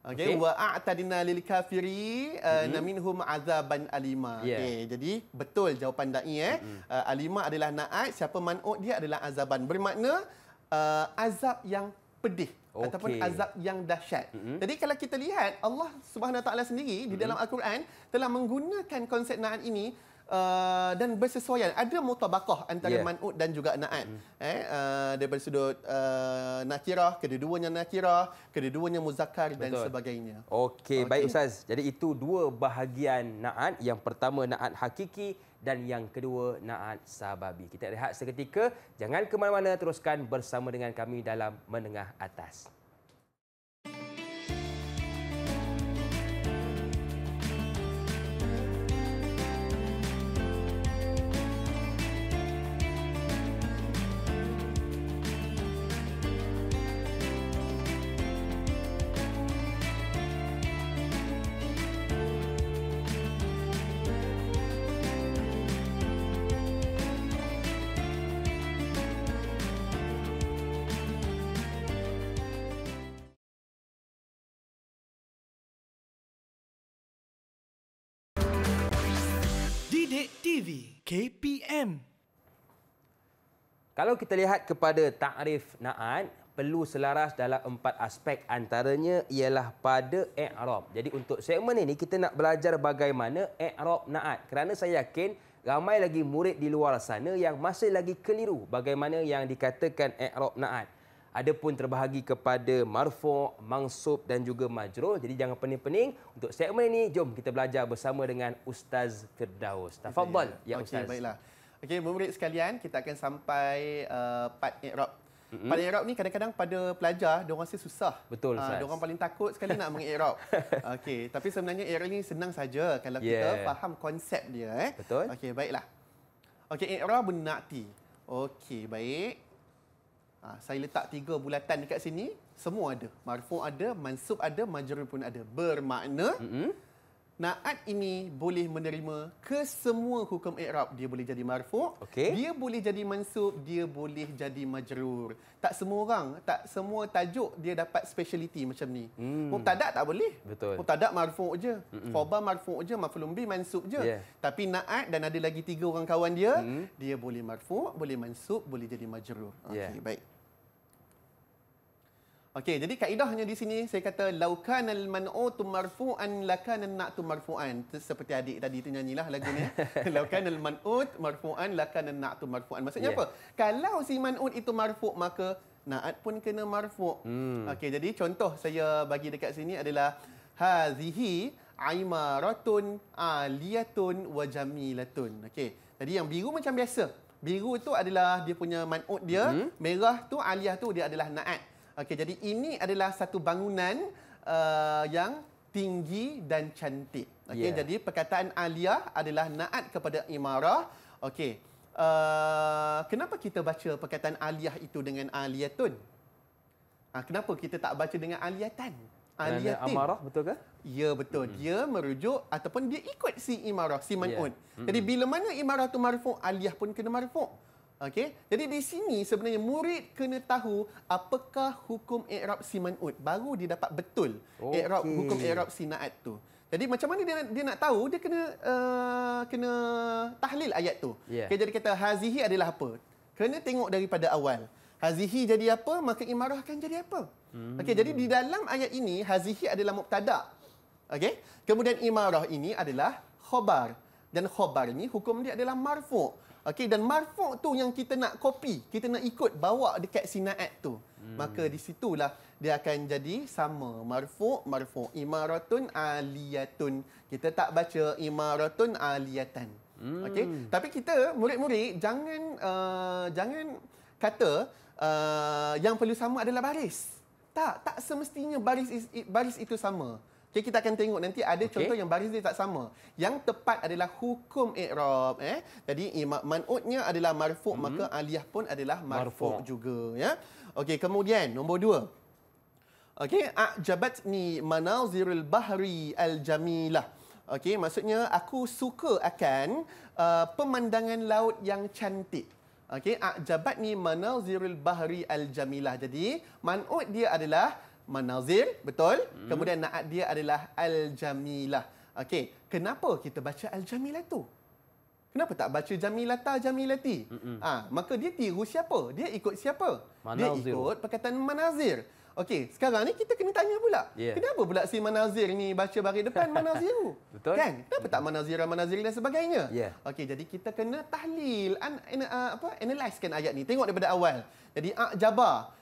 Okay, okay. wa a'tadina lil kafiri uh, mm-hmm. minhum azaban alima. Yeah. Okey jadi betul jawapan dai eh. Mm-hmm. Uh, alima adalah na'at siapa man'ut dia adalah azaban. Bermakna uh, azab yang pedih okay. ataupun azab yang dahsyat. Mm-hmm. Jadi kalau kita lihat Allah Subhanahu taala sendiri mm-hmm. di dalam al-Quran telah menggunakan konsep na'at ini Uh, dan bersesuaian ada mutabakah antara yeah. manut dan juga naat mm. eh uh, daripada sudut uh, nakirah kedua-duanya nakirah kedua-duanya muzakkar dan sebagainya okey okay. baik ustaz jadi itu dua bahagian naat yang pertama naat hakiki dan yang kedua naat sababi kita rehat seketika jangan ke mana-mana teruskan bersama dengan kami dalam menengah atas TV KPM. Kalau kita lihat kepada takrif naat, perlu selaras dalam empat aspek antaranya ialah pada i'rab. Jadi untuk segmen ini kita nak belajar bagaimana i'rab naat. Kerana saya yakin ramai lagi murid di luar sana yang masih lagi keliru bagaimana yang dikatakan i'rab naat. Adapun terbahagi kepada marfu, mangsub dan juga majrur. Jadi jangan pening-pening untuk segmen ini. Jom kita belajar bersama dengan Ustaz Firdaus. Tafadhol ya okay, Ustaz. Baiklah. Okey, murid sekalian, kita akan sampai uh, part i'rab. Mm-hmm. Pada i'rab ni kadang-kadang pada pelajar dia orang rasa susah. Betul ah, Ustaz. Uh, dia orang paling takut sekali nak meng Okey, tapi sebenarnya i'rab ni senang saja kalau yeah. kita faham konsep dia eh. Betul. Okey, baiklah. Okey, i'rab bunati. Okey, baik. Ha, saya letak tiga bulatan dekat sini, semua ada. Marfu ada, mansub ada, majrur pun ada. Bermakna mm-hmm. Naat ini boleh menerima kesemua hukum i'rab. Dia boleh jadi marfu', okay. dia boleh jadi mansub, dia boleh jadi majrur. Tak semua orang, tak semua tajuk dia dapat speciality macam ni. Hmm. Mubtada tak boleh. Betul. Mubtada marfu' je. Khabar marfu' je, maf'ulun bi mansub je. Yeah. Tapi naat dan ada lagi tiga orang kawan dia, hmm. dia boleh marfu', boleh mansub, boleh jadi majrur. Okey, yeah. baik. Okey, jadi kaedahnya di sini saya kata laukan al man'u tumarfu'an lakana na'tu marfu'an. Seperti adik tadi tu nyanyilah lagu ni. Eh. laukan al man'u marfu'an lakana na'tu marfu'an. Maksudnya yeah. apa? Kalau si man'u itu marfu' maka na'at pun kena marfu'. Hmm. Okey, jadi contoh saya bagi dekat sini adalah hazihi aimaratun aliyatun wa jamilatun. Okey. Jadi yang biru macam biasa. Biru tu adalah dia punya man'ut dia, hmm. merah tu aliyah tu dia adalah na'at. Okey, jadi ini adalah satu bangunan uh, yang tinggi dan cantik. Okey, yeah. jadi perkataan Alia adalah naat kepada imarah. Okey. Uh, kenapa kita baca perkataan aliyah itu dengan aliyatun? Uh, ah, kenapa kita tak baca dengan aliyatan? Aliyatin. Dengan amarah, betul ke? Ya, betul. hmm Dia merujuk ataupun dia ikut si imarah, si man'un. Yeah. hmm Jadi bila mana imarah tu marfu, aliyah pun kena marfu. Okey. Jadi di sini sebenarnya murid kena tahu apakah hukum i'rab si man'ut baru dia dapat betul okay. i'rab hukum i'rab si na'at tu. Jadi macam mana dia dia nak tahu dia kena uh, kena tahlil ayat tu. Yeah. Okay, jadi kata hazihi adalah apa? Kena tengok daripada awal. Hazihi jadi apa maka imarah akan jadi apa? Hmm. Okey jadi di dalam ayat ini hazihi adalah mubtada. Okey. Kemudian imarah ini adalah khabar dan khabar ni hukum dia adalah marfu'. Okey dan marfu' tu yang kita nak kopi, kita nak ikut bawa dekat sinaat tu. Hmm. Maka di situlah dia akan jadi sama marfu' marfu' imaratun aliyatun. Kita tak baca imaratun aliyatan. Hmm. Okey. Tapi kita murid-murid jangan uh, jangan kata uh, yang perlu sama adalah baris. Tak, tak semestinya baris is, baris itu sama. Okay, kita akan tengok nanti ada okay. contoh yang baris dia tak sama. Yang tepat adalah hukum i'rab eh. Jadi manutnya adalah marfu' hmm. maka aliyah pun adalah marfu' juga ya. Okay, kemudian nombor dua. Okay, Okey, ajabatni manazirul bahri al-jamilah. Okay, maksudnya aku suka akan uh, pemandangan laut yang cantik. Okay, Okey, ajabatni manazirul bahri al-jamilah. Jadi manut dia adalah manazil betul hmm. kemudian naat dia adalah al jamilah okey kenapa kita baca al jamilah tu kenapa tak baca jamilata jamilati ah ha, maka dia tiru siapa dia ikut siapa manazil. dia ikut perkataan Manazir. Okey, sekarang ni kita kena tanya pula. Yeah. Kenapa pula si Manazir ni baca baris depan Manazir tu? Betul. Kan? Kenapa tak Manazir, Manazir dan sebagainya? Yeah. Okey, jadi kita kena tahlil, an, an, uh, apa, analyzekan ayat ni. Tengok daripada awal. Jadi, ak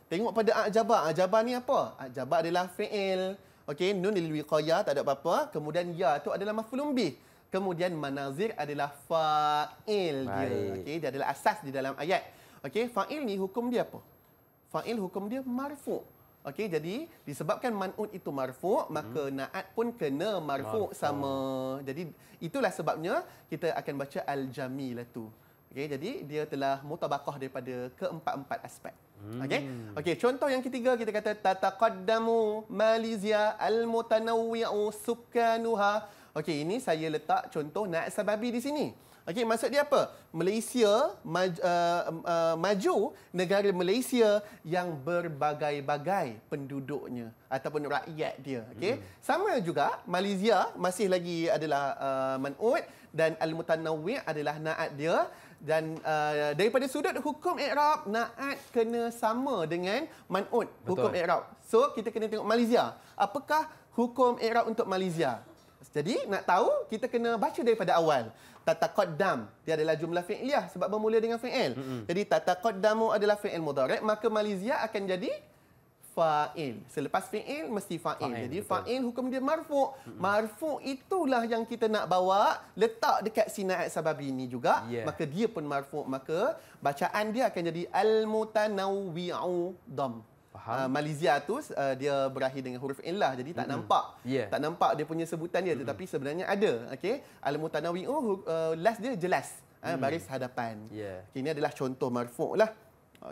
Tengok pada Ak-Jabar. ni apa? ak adalah fi'il. Okey, nun ilwi qaya, tak ada apa-apa. Kemudian, ya tu adalah mafulum bih. Kemudian, Manazir adalah fa'il dia. Okey, dia adalah asas di dalam ayat. Okey, fa'il ni hukum dia apa? Fa'il hukum dia marfu'. Okey jadi disebabkan manut itu marfu hmm. maka naat pun kena marfu sama. Jadi itulah sebabnya kita akan baca al tu. Okey jadi dia telah mutabaqah daripada keempat-empat aspek. Hmm. Okey. Okey contoh yang ketiga kita kata tataqaddamu Malaysia al-mutanawwi'u sukkanuha. Okey ini saya letak contoh naat sababi di sini. Okey, maksud dia apa? Malaysia maj, uh, uh, maju negara Malaysia yang berbagai-bagai penduduknya ataupun rakyat dia. Okey. Hmm. Sama juga Malaysia masih lagi adalah uh, manut dan al-mutanawwi adalah naat dia dan uh, daripada sudut hukum i'rab naat kena sama dengan manut hukum i'rab. So kita kena tengok Malaysia. Apakah hukum i'rab untuk Malaysia? Jadi nak tahu kita kena baca daripada awal. Tata qaddam dia adalah jumlah fi'liyah sebab bermula dengan fi'il. Mm -hmm. Jadi tata qaddamu adalah fi'il mudhari' maka malizia akan jadi fa'il. Selepas fi'il mesti fa'il. Fa Jadi fa'il hukum dia marfu'. Mm -hmm. Marfu' itulah yang kita nak bawa letak dekat sinaat sabab ini juga. Yeah. Maka dia pun marfu', maka bacaan dia akan jadi al-mutanawwi'u dam. Faham. Uh, ah, Malaysia tu uh, dia berakhir dengan huruf N lah. jadi tak mm-hmm. nampak. Yeah. Tak nampak dia punya sebutan dia tetapi mm-hmm. sebenarnya ada. Okey. Al-mutanawwi uh, oh, ah, last dia jelas. Mm. Uh, baris hadapan. Yeah. Okay, ini adalah contoh marfu' lah.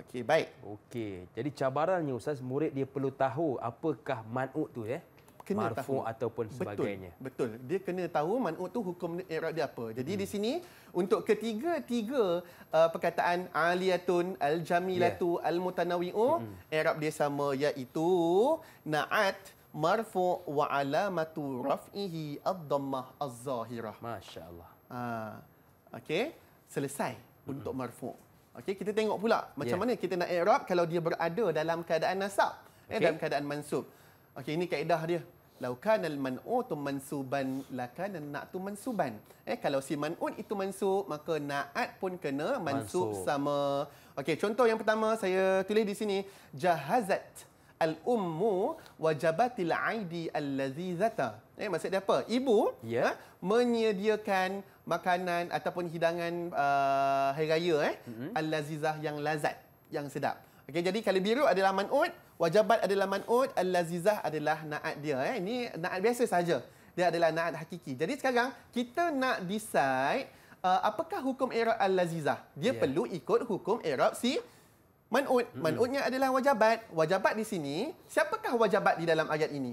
Okey, baik. Okey. Jadi cabarannya ustaz murid dia perlu tahu apakah man'ut tu ya. Eh? kena marfu tahu. ataupun sebagainya. Betul. Betul. Dia kena tahu manut tu hukum i'rab dia apa. Jadi hmm. di sini untuk ketiga-tiga uh, perkataan aliyatun aljamilatu yeah. almutanawiu hmm. i'rab dia sama iaitu na'at marfu wa alamatu raf'ihi ad-dhammah az-zahirah. Masya-Allah. Ha. Okey. Selesai hmm. untuk marfu. Okey, kita tengok pula macam yeah. mana kita nak i'rab kalau dia berada dalam keadaan nasab. Okay. Eh, dalam keadaan mansub. Okey, ini kaedah dia laukan al man'ut mansuban lakan an na'tu mansuban eh kalau si man'ut itu mansub maka na'at pun kena mansub, mansub. sama okey contoh yang pertama saya tulis di sini jahazat al ummu wajabatil aidi allazizata eh maksud dia apa ibu ya yeah. ha, menyediakan makanan ataupun hidangan uh, hari raya eh mm-hmm. allazizah yang lazat yang sedap Okay, jadi kalau biru adalah manut, wajabat adalah manut, al-lazizah adalah naat dia eh. Ini naat biasa saja. Dia adalah naat hakiki. Jadi sekarang kita nak decide uh, apakah hukum i'rab al-lazizah. Dia yeah. perlu ikut hukum i'rab si manut. Hmm. Manutnya adalah wajabat. Wajabat di sini, siapakah wajabat di dalam ayat ini?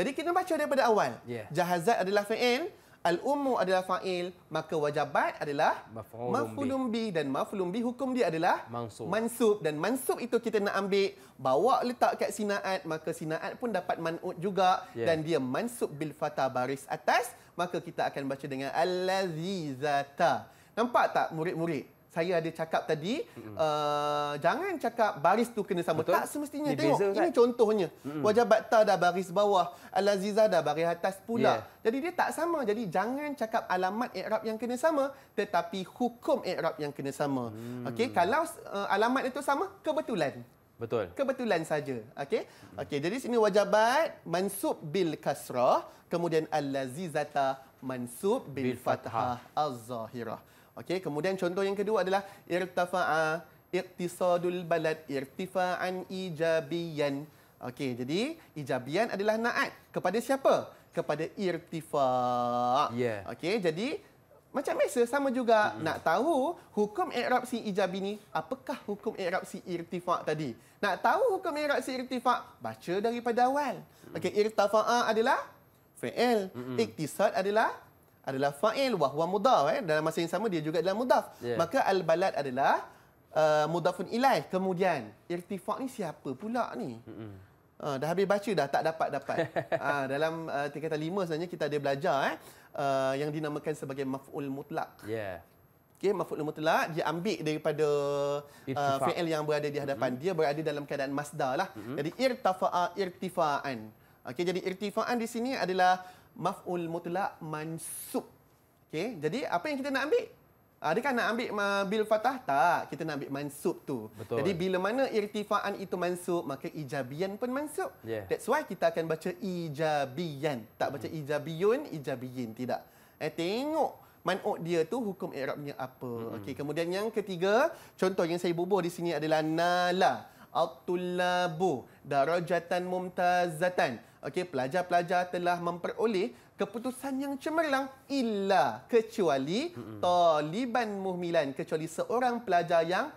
Jadi kita baca daripada awal. Yeah. Jahazat adalah fi'il, Al-ummu adalah fa'il, maka wajabat adalah mafulum bi. Dan mafulum bi hukum dia adalah mansub. mansub. Dan mansub itu kita nak ambil, bawa letak kat sinaat, maka sinaat pun dapat man'ud juga. Yeah. Dan dia mansub bil fatah baris atas, maka kita akan baca dengan al-lazizata. Nampak tak murid-murid? saya ada cakap tadi uh, jangan cakap baris tu kena sama Betul. tak semestinya ini tengok beza, ini contohnya Mm-mm. wajah bakta dah baris bawah alaziza aziza dah baris atas pula yeah. jadi dia tak sama jadi jangan cakap alamat i'rab yang kena sama tetapi hukum i'rab yang kena sama mm. okey kalau uh, alamat itu sama kebetulan Betul. Kebetulan saja. Okey. Hmm. Okey, jadi sini wajabat mansub bil kasrah, kemudian al mansub bil, bil fathah az-zahirah. Okey, kemudian contoh yang kedua adalah irtafa'a iqtisadul balad irtifa'an ijabiyan. Okey, jadi ijabiyan adalah naat kepada siapa? Kepada irtifa'. Yeah. Okey, jadi macam biasa sama juga mm-hmm. nak tahu hukum i'rab si ijabi ni apakah hukum i'rab si irtifa' tadi nak tahu hukum i'rab si irtifa' baca daripada awal mm-hmm. okey irtafa'a adalah fi'il mm-hmm. iktisad adalah adalah fa'il wa huwa mudaf eh dalam masa yang sama dia juga dalam mudaf yeah. maka al balad adalah uh, mudafun ilaih kemudian irtifaq ni siapa pula ni mm-hmm. uh, dah habis baca dah tak dapat dapat uh, dalam uh, tingkatan lima sebenarnya kita ada belajar eh uh, yang dinamakan sebagai maf'ul mutlaq yeah Okay, maf'ul mutlak dia ambil daripada uh, fi'il yang berada di hadapan mm-hmm. dia berada dalam keadaan masdar lah. Mm-hmm. Jadi irtafa'a irtifa'an. Okay, jadi irtifa'an di sini adalah maf'ul mutlak mansub. Okey, jadi apa yang kita nak ambil? Adakah nak ambil bil fatah? Tak, kita nak ambil mansub tu. Betul. Jadi bila mana irtifaan itu mansub, maka ijabian pun mansub. Yeah. That's why kita akan baca ijabian. Tak baca hmm. ijabiyun, ijabiyin. Tidak. Eh, tengok man'ud dia tu hukum Arabnya apa. Hmm. Okey, kemudian yang ketiga, contoh yang saya bubuh di sini adalah nala. Al-tullabu darajatan mumtazatan okey pelajar-pelajar telah memperoleh keputusan yang cemerlang illa kecuali mm-hmm. taliban muhmilan kecuali seorang pelajar yang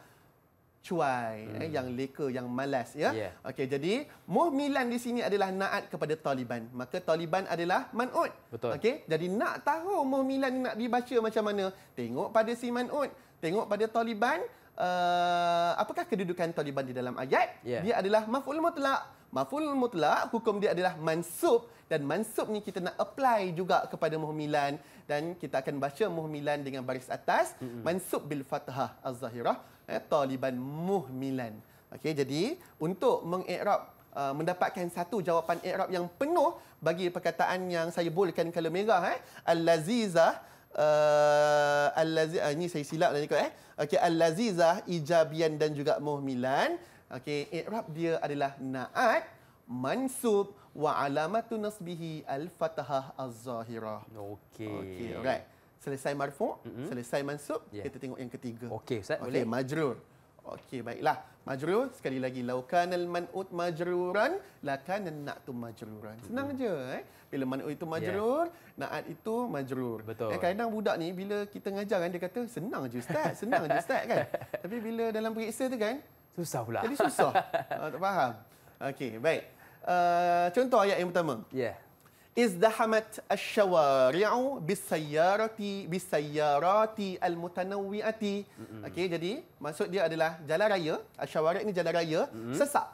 cuai eh, mm. eh, yang leka yang malas ya yeah. okey jadi muhmilan di sini adalah naat kepada taliban maka taliban adalah manut okey jadi nak tahu muhmilan nak dibaca macam mana tengok pada si manut tengok pada taliban Uh, apakah kedudukan Taliban di dalam ayat? Yeah. Dia adalah maf'ul mutlak maful mutlak hukum dia adalah mansub dan mansub ni kita nak apply juga kepada muhmilan dan kita akan baca muhmilan dengan baris atas mm-hmm. mansub bil fathah az-zahirah eh, taliban muhmilan Okay, jadi untuk mengikrab Uh, mendapatkan satu jawapan i'rab yang penuh bagi perkataan yang saya bolehkan kalau merah eh al-lazizah uh, al-lazi uh, ini saya silap tadi lah eh okey al-lazizah ijabian dan juga muhmilan Okey, i'rab dia adalah na'at mansub wa alamatu nasbihi al-fathah az-zahirah. Okey. Okey, right. Selesai marfu, mm-hmm. selesai mansub, yeah. kita tengok yang ketiga. Okey, ustaz, okay, Okey, majrur. Okey, baiklah. Majrur sekali lagi laukanal man'ut majruran lakana na'tu majruran. Senang je. eh. Bila man'ut itu ya. majrur, yeah. na'at itu majrur. Betul. Eh, kadang budak ni bila kita ngajar kan dia kata senang aja ustaz, senang aja ustaz kan. Tapi bila dalam periksa tu kan, Susah pula. Jadi susah. uh, tak faham. Okey, baik. Uh, contoh ayat yang pertama. Ya. Yeah. Izdahamat asyawari'u bisayyarati bisayyarati almutanawwiati. Mm-hmm. Okey, jadi maksud dia adalah jalan raya, asyawari' ni jalan raya, mm-hmm. sesak.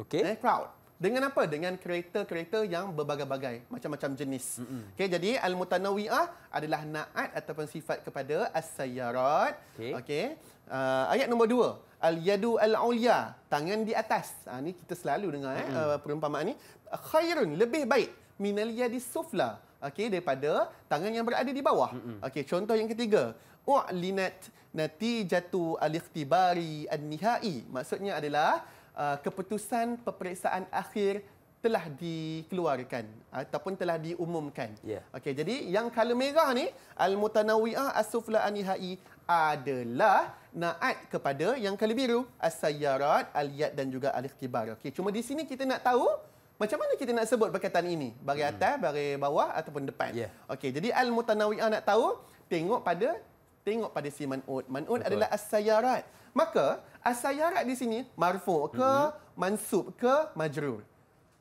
Okey. Eh, crowd. Dengan apa? Dengan kereta-kereta yang berbagai-bagai, macam-macam jenis. Mm-hmm. Okey, jadi al-mutanawwi'ah adalah na'at ataupun sifat kepada as-sayyarat. Okey. Okay. Uh, ayat nombor dua. Al-yadu al-ulya, tangan di atas. Ha, ah, ini kita selalu dengar mm-hmm. eh, uh, perumpamaan ini. Khairun, lebih baik. Minal yadi sufla. Okay, daripada tangan yang berada di bawah. Mm-hmm. Okey, contoh yang ketiga. U'linat jatuh al-ikhtibari an-nihai. Maksudnya adalah... Uh, keputusan peperiksaan akhir telah dikeluarkan ataupun telah diumumkan. Yeah. Okey, jadi yang color merah ni al-mutanawiah as-sufla anihai adalah naat kepada yang color biru as-sayarat, al-yad dan juga al-ikhtibar. Okey, cuma di sini kita nak tahu macam mana kita nak sebut perkataan ini? Bagi hmm. atas, hmm. bagi bawah ataupun depan. Yeah. Okey, jadi al-mutanawiah nak tahu tengok pada tengok pada si man'ud. Man'ud adalah as-sayarat. Maka asyarat di sini marfu ke mm-hmm. mansub ke majrur.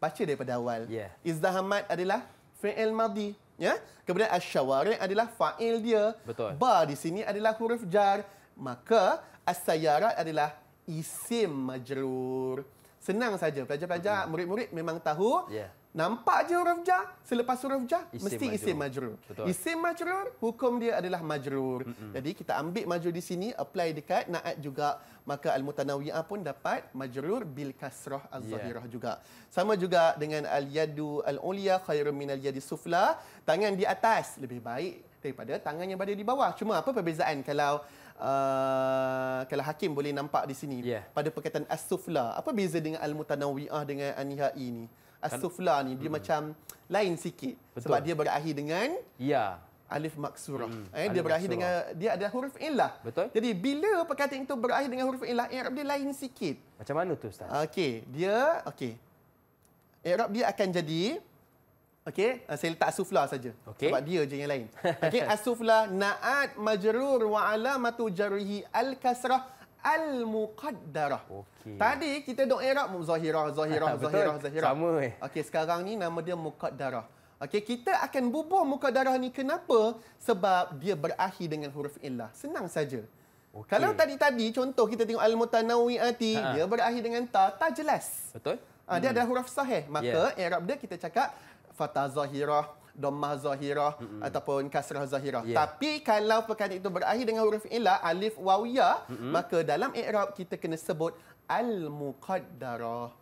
Baca daripada awal. Yeah. Izdahamat adalah fi'il madhi. Ya? Kemudian asyawari adalah fa'il dia. Betul. Ba di sini adalah huruf jar. Maka asyarat adalah isim majrur. Senang saja pelajar-pelajar, mm-hmm. murid-murid memang tahu. Yeah. Nampak je huruf jar, selepas huruf jar, isim mesti majrur. isim majrur. Betul. Isim majrur, hukum dia adalah majrur. Mm-mm. Jadi kita ambil majrur di sini, apply dekat na'at juga. Maka al-mutanawiyah pun dapat majrur bil kasrah al-zahirah yeah. juga. Sama juga dengan al-yadu al-ulia khairun min al-yadi sufla. Tangan di atas lebih baik daripada tangan yang berada di bawah. Cuma apa perbezaan kalau... Uh, kalau hakim boleh nampak di sini yeah. pada perkataan as-sufla apa beza dengan al-mutanawiah dengan an-nihai ni As-sufla kan- ni dia hmm. macam lain sikit Betul. sebab dia berakhir dengan ya alif maksurah hmm. eh alif dia berakhir maksurah. dengan dia ada huruf illah Betul. jadi bila perkataan itu berakhir dengan huruf illah i'rab dia lain sikit macam mana tu ustaz okey dia okey i'rab dia akan jadi Okey, eh, saya letak sufla saja. Okay. Sebab dia je yang lain. Okey, as-sufla na'at majrur wa alamatu jarrihi al-kasrah. Al-Muqaddarah. Okay. Tadi kita dok Arab Zahirah, Zahirah, Zahirah, Zahirah. Sama eh. Okey, sekarang ni nama dia Muqaddarah. Okey, kita akan bubuh Muqaddarah ni kenapa? Sebab dia berakhir dengan huruf illah. Senang saja. Okay. Kalau tadi-tadi contoh kita tengok al Mutanawiyati ha. dia berakhir dengan ta, ta jelas. Betul. Ha, dia hmm. ada huruf sahih. Maka yeah. Arab dia kita cakap Fata Zahirah domah zahirah mm-hmm. ataupun kasrah zahirah. Yeah. Tapi kalau perkara itu berakhir dengan huruf ilah alif waw ya, mm-hmm. maka dalam i'rab kita kena sebut al-muqaddarah.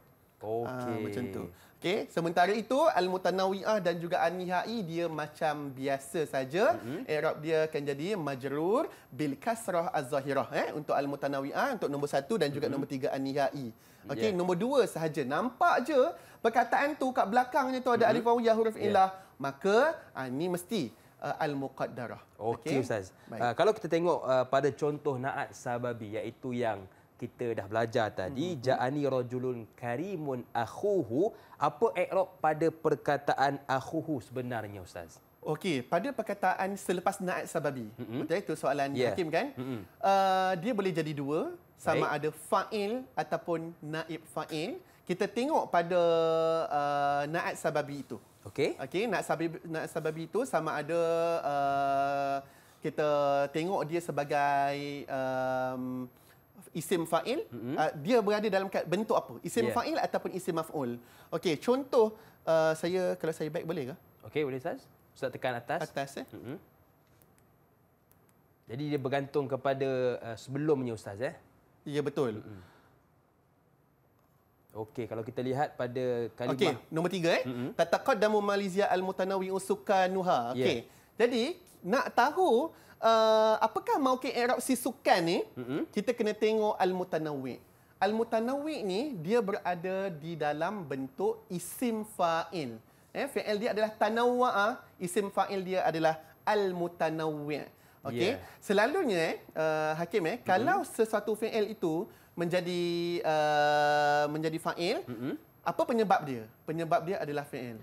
Okey. Ha, macam tu. Okay. Sementara itu, Al-Mutanawiyah dan juga An-Nihai dia macam biasa saja. Mm-hmm. Arab eh, dia akan jadi Majrur bil Kasrah Az-Zahirah. Eh? Untuk Al-Mutanawiyah, untuk nombor satu dan juga mm-hmm. nombor tiga An-Nihai. Okay. Yeah. Nombor dua sahaja. Nampak je perkataan tu kat belakangnya tu ada mm-hmm. Alif ya, huruf Ilah. Ya. Maka ah, ini mesti uh, Al-Muqaddarah. Okey okay, Ustaz. Uh, kalau kita tengok uh, pada contoh Na'at Sababi iaitu yang kita dah belajar tadi mm-hmm. ja'ani rajulun karimun akhuhu apa i'rab pada perkataan akhuhu sebenarnya ustaz okey pada perkataan selepas naat sababi mm-hmm. itu soalan yeah. hakim kan mm-hmm. uh, dia boleh jadi dua sama Baik. ada fa'il ataupun naib fa'il kita tengok pada uh, naat sababi itu okey okey naat sababi naat sababi itu sama ada uh, kita tengok dia sebagai um, isim fa'il, mm-hmm. uh, dia berada dalam bentuk apa? Isim yeah. fa'il ataupun isim maf'ul. Okey, contoh uh, saya kalau saya baik boleh ke? Okey, boleh Ustaz. Ustaz tekan atas. Atas eh. Mm-hmm. Jadi dia bergantung kepada uh, sebelumnya Ustaz eh. Ya yeah, betul. Mm-hmm. Okey, kalau kita lihat pada kalimah. Okay, nombor tiga eh. Mm-hmm. Tataqaddamu malizia al-mutanawi'u Okey. Yeah. Jadi nak tahu uh, apakah mungkin erupsi sukan ni? Mm-hmm. Kita kena tengok al-mutanawwi. Al-mutanawwi ni dia berada di dalam bentuk isim fa'il. Eh, fa'il dia adalah tanawwa'a, ah. isim fa'il dia adalah al-mutanawwi. Okey. Yeah. Selalunya uh, hakim eh mm-hmm. kalau sesuatu fa'il itu menjadi uh, menjadi fa'il, mm-hmm. apa penyebab dia? Penyebab dia adalah fa'il.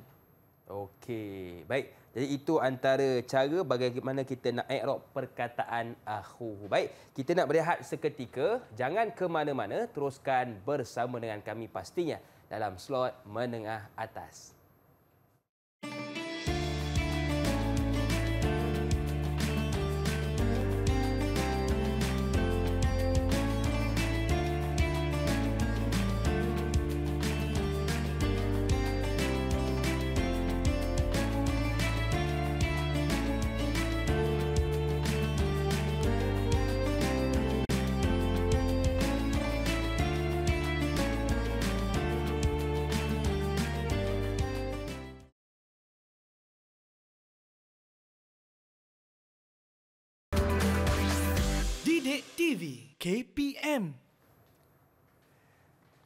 Okey. Baik. Jadi itu antara cara bagaimana kita nak ikrok perkataan aku. Baik, kita nak berehat seketika. Jangan ke mana-mana. Teruskan bersama dengan kami pastinya dalam slot menengah atas.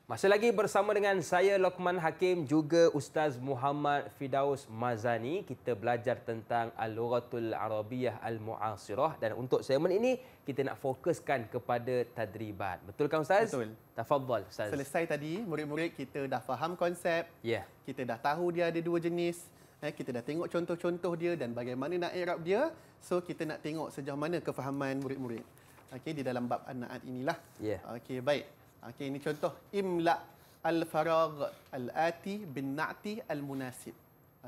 Masih lagi bersama dengan saya Lokman Hakim juga Ustaz Muhammad Fidaus Mazani kita belajar tentang al-lughatul arabiyah al-mu'asirah dan untuk segmen ini kita nak fokuskan kepada tadribat. Betul kan ustaz? Betul. Tafadhol ustaz. Selesai tadi murid-murid kita dah faham konsep. Ya. Yeah. Kita dah tahu dia ada dua jenis. Eh, kita dah tengok contoh-contoh dia dan bagaimana nak erap dia. So kita nak tengok sejauh mana kefahaman murid-murid. Okey di dalam bab an-na'at inilah. Ya. Yeah. Okey baik. Okey, ini contoh imla al-faragh al-ati bin na'ti al-munasib.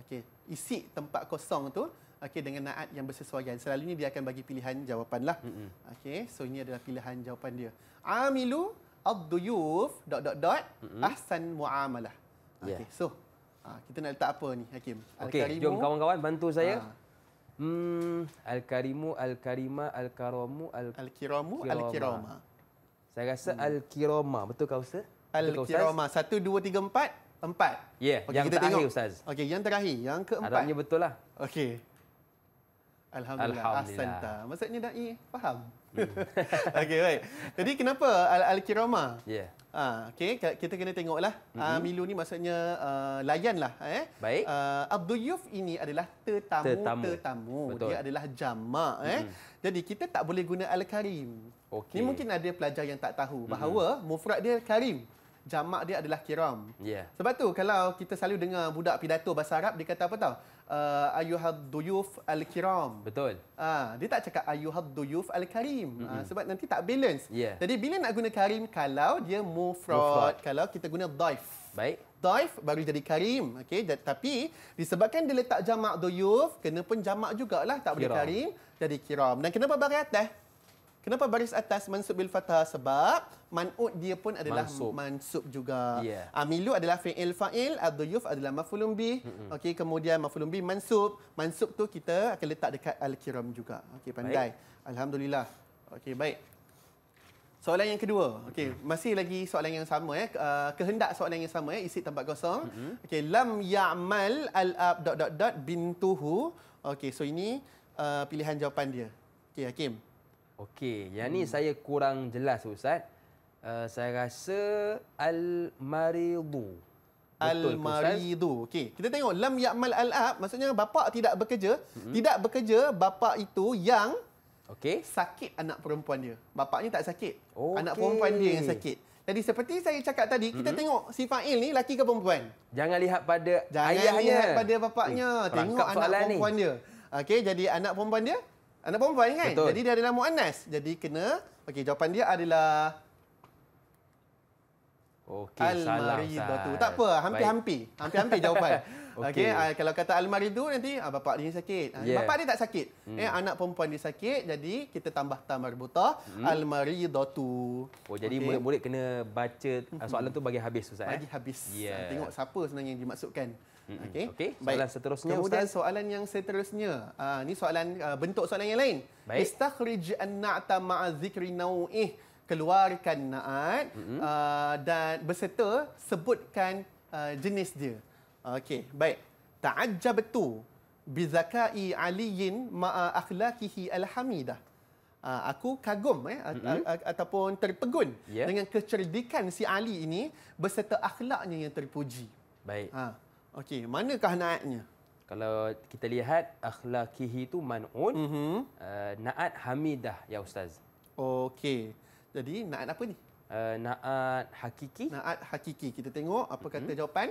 Okey, isi tempat kosong tu okey dengan naat yang bersesuaian. Selalu ini dia akan bagi pilihan jawapan lah. hmm Okey, so ini adalah pilihan jawapan dia. Amilu ad-duyuf dot dot dot ahsan muamalah. Okey, yeah. so ah, kita nak letak apa ni Hakim? Okey, jom kawan-kawan bantu saya. Ha. Hmm, al-karimu, al-karima, al-karamu, al-kiramu, al-kirama. Saya rasa hmm. Al-Kiroma. Betul kau Ustaz? Al-Kiroma. Satu, dua, tiga, empat. Empat. Ya, yeah, okay, yang terakhir tengok. Ustaz. Okey, yang terakhir. Yang keempat. Harapnya betul lah. Okey. Alhamdulillah. Alhamdulillah. Asanta. Maksudnya da'i. Faham? Hmm. okey, baik. Jadi kenapa Al-Kiroma? Ya. Yeah. Ha, okey, kita kena tengoklah. Mm-hmm. Ha, uh, Milu ni maksudnya uh, layanlah. Eh. Baik. Uh, Abdul Yuf ini adalah tetamu-tetamu. Dia adalah jama'. Mm-hmm. Eh? Jadi kita tak boleh guna Al-Karim. Okay. Ini mungkin ada pelajar yang tak tahu bahawa mm-hmm. mufrad dia karim. Jamak dia adalah kiram. Yeah. Sebab tu kalau kita selalu dengar budak pidato bahasa Arab dia kata apa tau? Uh, ah, ayuhad duyuf al-kiram. Betul. uh, dia tak cakap ayuhad duyuf al-karim. Mm-hmm. Uh, sebab nanti tak balance. Yeah. Jadi bila nak guna karim kalau dia mufrad, kalau kita guna daif. Baik. Daif baru jadi karim. Okey, tapi disebabkan dia letak jamak duyuf, kena pun jamak jugalah tak kiram. boleh karim jadi kiram. Dan kenapa bagi atas? Kenapa baris atas mansub bil fathah? Sebab manut dia pun adalah mansub, mansub juga. Yeah. Amilu adalah fi'il fa'il, adduyuf adalah mafulum bi. Mm-hmm. Okey, kemudian mafulum bi mansub. Mansub tu kita akan letak dekat al-kiram juga. Okey, pandai. Baik. Alhamdulillah. Okey, baik. Soalan yang kedua. Okey, masih lagi soalan yang sama ya. Eh. Uh, kehendak soalan yang sama ya, eh. isi tempat kosong. Mm-hmm. Okey, lam ya'mal al-ab dot dot dot bintuhu. Okey, so ini uh, pilihan jawapan dia. Okey, Hakim. Okey, yang hmm. ni saya kurang jelas Ustaz. Uh, saya rasa al-maridu. Al-maridu. Okey, kita tengok lam ya'mal al-ab maksudnya bapa tidak bekerja, hmm. tidak bekerja bapa itu yang okey sakit anak perempuan dia. Bapaknya tak sakit. Okay. Anak perempuan dia yang sakit. Jadi seperti saya cakap tadi, kita hmm. tengok si Fa'il ni laki ke perempuan? Jangan lihat pada Jangan ayahnya. Jangan lihat pada bapaknya. Eh, tengok anak perempuan ni. dia. Okey, jadi anak perempuan dia Anak perempuan kan? Betul. Jadi dia adalah Mu'annas. Jadi kena... Okey, jawapan dia adalah... Okey, Al-Maridatu. Tak apa, hampir-hampir. Hampir-hampir jawapan. Okey, okay, ah, kalau kata Al-Maridu nanti, ah, bapak dia sakit. Ah, yeah. Bapak dia tak sakit. Hmm. Eh, anak perempuan dia sakit. Jadi kita tambah tamar buta. Hmm. Al-Maridatu. Oh, jadi okay. murid kena baca ah, soalan tu bagi habis. Ustaz, eh? bagi eh? habis. Yeah. Tengok siapa sebenarnya yang dimaksudkan. Okey. Okay. Soalan seterusnya Kemudian Ustaz. soalan yang seterusnya. Ah uh, ni soalan uh, bentuk soalan yang lain. Istakhrij an-na'ta ma'a dhikri naw'ih. Keluarkan na'at mm-hmm. uh, dan berserta sebutkan uh, jenis dia. Okey, baik. Ta'ajjabtu bi zaka'i 'aliyyin ma'a akhlaqihi al-hamidah. Uh, aku kagum eh mm-hmm. a- a- ataupun terpegun yeah. dengan kecerdikan si Ali ini beserta akhlaknya yang terpuji. Baik. Ha. Okey, manakah naatnya? Kalau kita lihat akhlakihi itu manun, mm-hmm. uh, naat hamidah ya ustaz. Okey. Jadi naat apa ni? Uh, naat hakiki. Naat hakiki. Kita tengok apa mm-hmm. kata mhm. jawapan.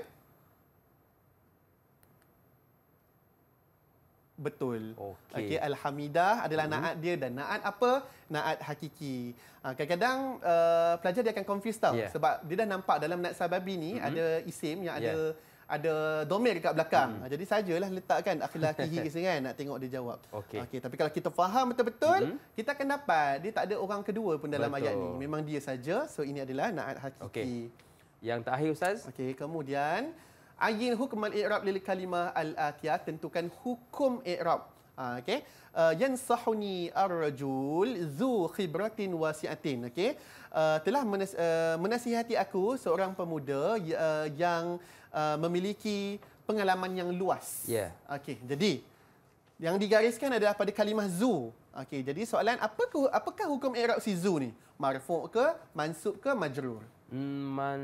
Betul. Okey, okay, alhamidah adalah mm-hmm. naat dia dan naat apa? Naat hakiki. Ah, kadang-kadang uh, pelajar dia akan confuse tau yeah. sebab dia dah nampak dalam naat sababi ni mm-hmm. ada isim yang yeah. ada ya ada domain dekat belakang. Hmm. Ah, jadi sajalah letakkan akhlaki his kan nak tengok dia jawab. Okey. Okay, tapi kalau kita faham betul-betul, hmm. kita akan dapat dia tak ada orang kedua pun dalam betul. ayat ni. Memang dia saja. So ini adalah naat hakiki. Okay. Yang terakhir ustaz. Okey, kemudian ayin hukmal i'rab lil kalimah al-atiyah tentukan hukum i'rab. Ha, okay uh, yansahuni ar-rajul zu khibratin wasiatin okay uh, telah menas- uh, menasihati aku seorang pemuda uh, yang uh, memiliki pengalaman yang luas yeah. okay jadi yang digariskan adalah pada kalimah zu okay jadi soalan apakah apakah hukum i'rab si zu ni marfu' ke mansub ke majrur mm, man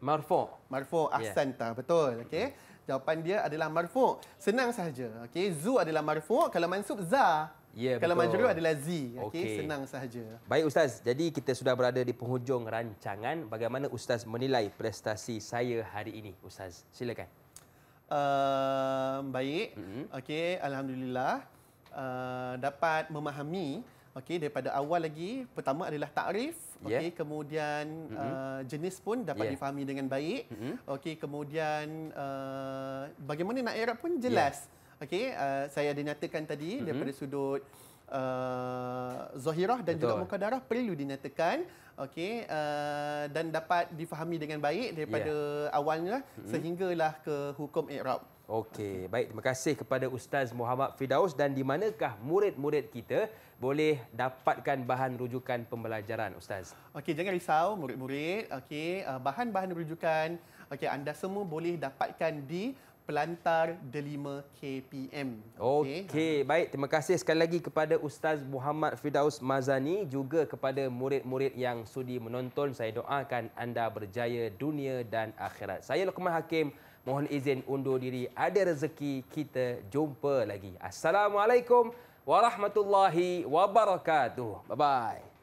marfu' marfu' ahsanta yeah. betul okay Jawapan dia adalah marfu'. Senang sahaja. Okey, zu adalah marfu', kalau mansub za. Ya, kalau majrur adalah zi. Okey, okay. senang sahaja. Baik ustaz, jadi kita sudah berada di penghujung rancangan. Bagaimana ustaz menilai prestasi saya hari ini, ustaz? Silakan. Uh, baik. Mm-hmm. Okey, alhamdulillah uh, dapat memahami Okey, daripada awal lagi, pertama adalah takrif, okey, yeah. kemudian mm-hmm. uh, jenis pun dapat yeah. difahami dengan baik. Mm-hmm. Okey, kemudian uh, bagaimana nak i'rab pun jelas. Yeah. Okey, uh, saya ada nyatakan tadi mm-hmm. daripada sudut Uh, zahirah dan Betul. juga muka darah perlu dinyatakan okey, uh, dan dapat difahami dengan baik daripada yeah. awalnya mm-hmm. sehinggalah ke hukum ikhrab. Okey, baik terima kasih kepada Ustaz Muhammad Fidaus dan di manakah murid-murid kita boleh dapatkan bahan rujukan pembelajaran Ustaz? Okey, jangan risau murid-murid. Okey, uh, bahan-bahan rujukan okey anda semua boleh dapatkan di Pelantar Delima KPM. Okey, okay. baik. Terima kasih sekali lagi kepada Ustaz Muhammad Fidaus Mazani. Juga kepada murid-murid yang sudi menonton. Saya doakan anda berjaya dunia dan akhirat. Saya Lokman Hakim mohon izin undur diri ada rezeki kita jumpa lagi assalamualaikum warahmatullahi wabarakatuh bye bye